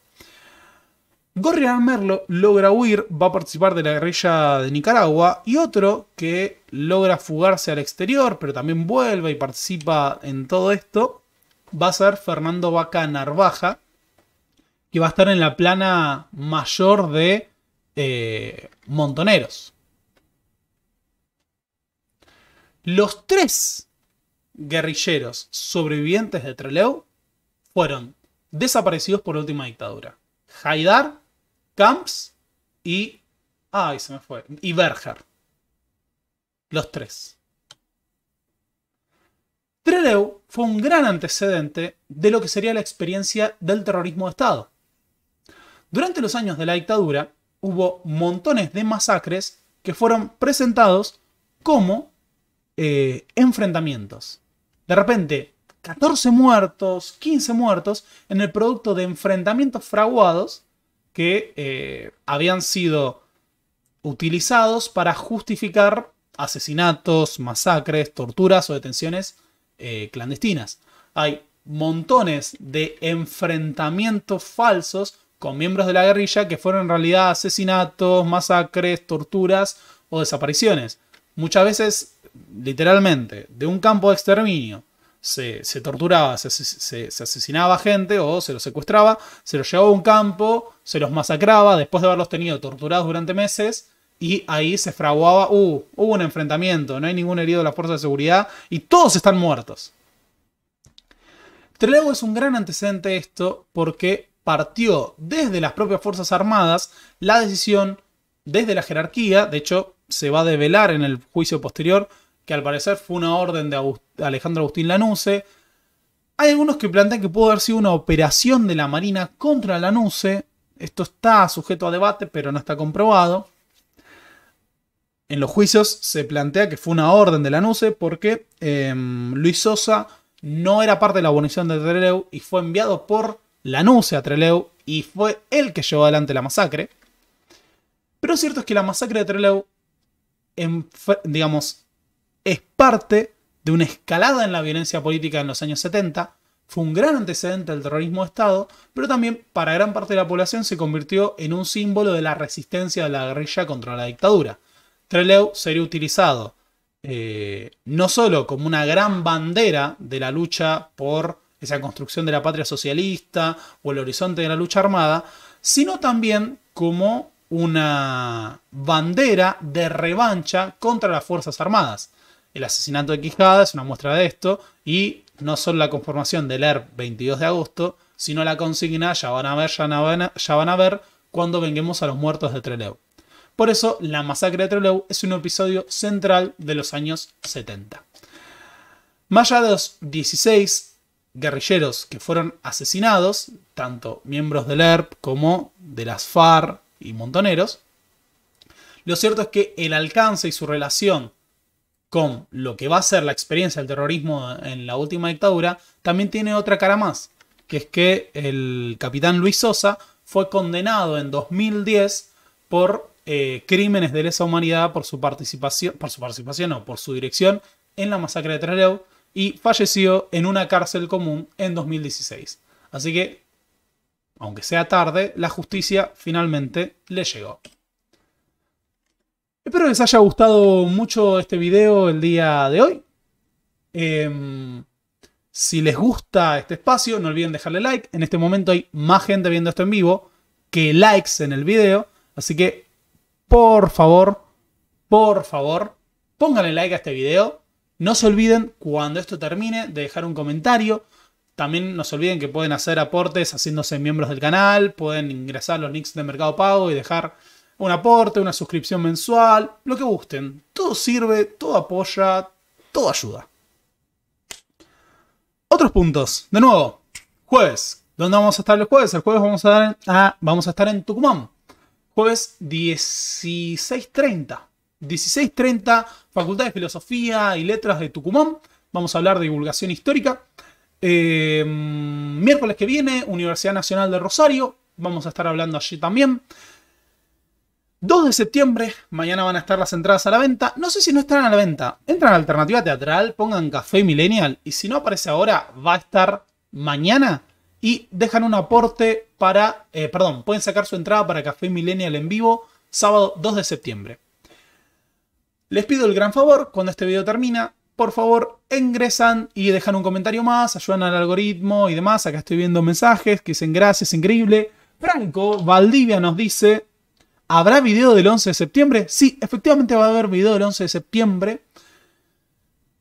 Gorrian Merlo logra huir, va a participar de la guerrilla de Nicaragua y otro que logra fugarse al exterior, pero también vuelve y participa en todo esto, va a ser Fernando Vaca Narvaja, que va a estar en la plana mayor de eh, Montoneros. Los tres guerrilleros sobrevivientes de Trelew fueron desaparecidos por la última dictadura. Haidar, Camps y... Y Berger. Los tres. Trelew fue un gran antecedente de lo que sería la experiencia del terrorismo de Estado. Durante los años de la dictadura hubo montones de masacres que fueron presentados como eh, enfrentamientos. De repente, 14 muertos, 15 muertos en el producto de enfrentamientos fraguados que eh, habían sido utilizados para justificar asesinatos, masacres, torturas o detenciones eh, clandestinas. Hay montones de enfrentamientos falsos con miembros de la guerrilla que fueron en realidad asesinatos, masacres, torturas o desapariciones. Muchas veces, literalmente, de un campo de exterminio se, torturaba, se, se, asesinaba gente o se los secuestraba, se los llevaba a un campo, se los masacraba después de haberlos tenido torturados durante meses y ahí se fraguaba, uh, hubo un enfrentamiento, no hay ningún herido de la fuerza de seguridad y todos están muertos. Trelew es un gran antecedente esto porque partió desde las propias Fuerzas Armadas la decisión desde la jerarquía, de hecho se va a develar en el juicio posterior que al parecer fue una orden de Alejandro Agustín Lanuse. Hay algunos que plantean que pudo haber sido una operación de la Marina contra Lanuse. Esto está sujeto a debate, pero no está comprobado. En los juicios se plantea que fue una orden de Lanuse porque eh, Luis Sosa no era parte de la abolición de Terreu y fue enviado por la a Trelew y fue él que llevó adelante la masacre. Pero cierto es que la masacre de Trelew, digamos, es parte de una escalada en la violencia política en los años 70. Fue un gran antecedente del terrorismo de Estado, pero también para gran parte de la población se convirtió en un símbolo de la resistencia de la guerrilla contra la dictadura. Trelew sería utilizado eh, no solo como una gran bandera de la lucha por esa construcción de la patria socialista o el horizonte de la lucha armada, sino también como una bandera de revancha contra las Fuerzas Armadas. El asesinato de Quijada es una muestra de esto y no solo la conformación del ERP 22 de agosto, sino la consigna ya van a ver, ya van a, ver cuando venguemos a los muertos de Trelew. Por eso, la masacre de Trelew es un episodio central de los años 70. Más allá de los 16 guerrilleros que fueron asesinados, tanto miembros del ERP como de las FARC y montoneros. Lo cierto es que el alcance y su relación con lo que va a ser la experiencia del terrorismo en la última dictadura, también tiene otra cara más, que es que el capitán Luis Sosa fue condenado en 2010 por eh, crímenes de lesa humanidad por su participación, por su participación o por su dirección en la masacre de Trelew, y falleció en una cárcel común en 2016. Así que, aunque sea tarde, la justicia finalmente le llegó. Espero les haya gustado mucho este video el día de hoy. Em, si les gusta este espacio, no olviden dejarle like. En este momento hay más gente viendo esto en vivo que likes en el video. Así que, por favor, por favor, pónganle like a este video no se olviden, cuando esto termine, de dejar un comentario. También no se olviden que pueden hacer aportes haciéndose miembros del canal, pueden ingresar los links de Mercado Pago y dejar un aporte, una suscripción mensual, lo que gusten. Todo sirve, todo apoya, todo ayuda. Otros puntos. De nuevo, jueves. ¿Dónde vamos a estar los jueves? El jueves vamos a, dar, ah, vamos a estar en Tucumán. Jueves 16.30. 16.30, Facultad de Filosofía y Letras de Tucumán. Vamos a hablar de divulgación histórica. Eh, miércoles que viene, Universidad Nacional de Rosario. Vamos a estar hablando allí también. 2 de septiembre, mañana van a estar las entradas a la venta. No sé si no están a la venta. Entran a Alternativa Teatral, pongan Café Millennial y si no aparece ahora, va a estar mañana. Y dejan un aporte para, eh, perdón, pueden sacar su entrada para Café Millennial en vivo, sábado 2 de septiembre. Les pido el gran favor, cuando este video termina, por favor ingresan y dejan un comentario más, ayudan al algoritmo y demás. Acá estoy viendo mensajes que dicen gracias, increíble. Franco Valdivia nos dice, ¿habrá video del 11 de septiembre? Sí, efectivamente va a haber video del 11 de septiembre.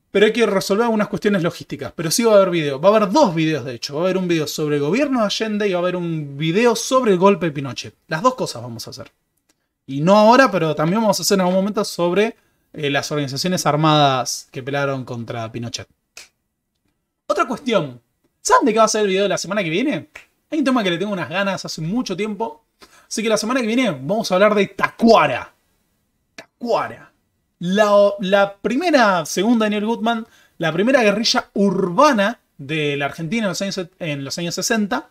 Pero hay que resolver algunas cuestiones logísticas. Pero sí va a haber video. Va a haber dos videos, de hecho. Va a haber un video sobre el gobierno de Allende y va a haber un video sobre el golpe de Pinochet. Las dos cosas vamos a hacer. Y no ahora, pero también vamos a hacer en algún momento sobre eh, las organizaciones armadas que pelaron contra Pinochet. Otra cuestión. ¿Saben de qué va a ser el video de la semana que viene? Hay un tema que le tengo unas ganas hace mucho tiempo. Así que la semana que viene vamos a hablar de Tacuara. Tacuara. La, la primera, según Daniel Goodman, la primera guerrilla urbana de la Argentina en los años, en los años 60.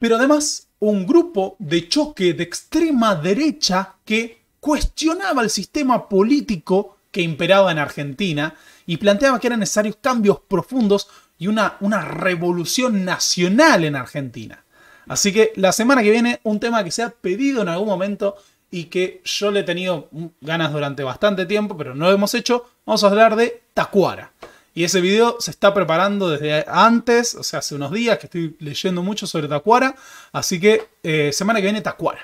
Pero además, un grupo de choque de extrema derecha que cuestionaba el sistema político que imperaba en Argentina y planteaba que eran necesarios cambios profundos y una, una revolución nacional en Argentina. Así que la semana que viene un tema que se ha pedido en algún momento y que yo le he tenido ganas durante bastante tiempo, pero no lo hemos hecho, vamos a hablar de Tacuara. Y ese video se está preparando desde antes, o sea, hace unos días que estoy leyendo mucho sobre Tacuara. Así que eh, semana que viene Tacuara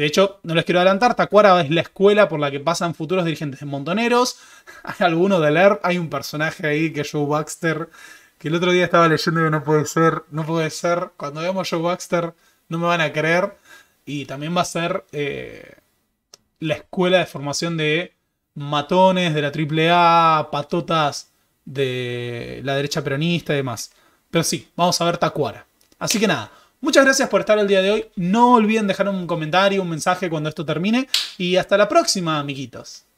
de hecho, no les quiero adelantar, Tacuara es la escuela por la que pasan futuros dirigentes Montoneros. (laughs) Hay alguno de leer, hay un personaje ahí que es Joe Baxter, que el otro día estaba leyendo que no puede ser, no puede ser. Cuando veamos Joe Baxter, no me van a creer. Y también va a ser eh, la escuela de formación de matones de la AAA, patotas de la derecha peronista y demás. Pero sí, vamos a ver Tacuara. Así que nada, Muchas gracias por estar el día de hoy. No olviden dejar un comentario, un mensaje cuando esto termine. Y hasta la próxima, amiguitos.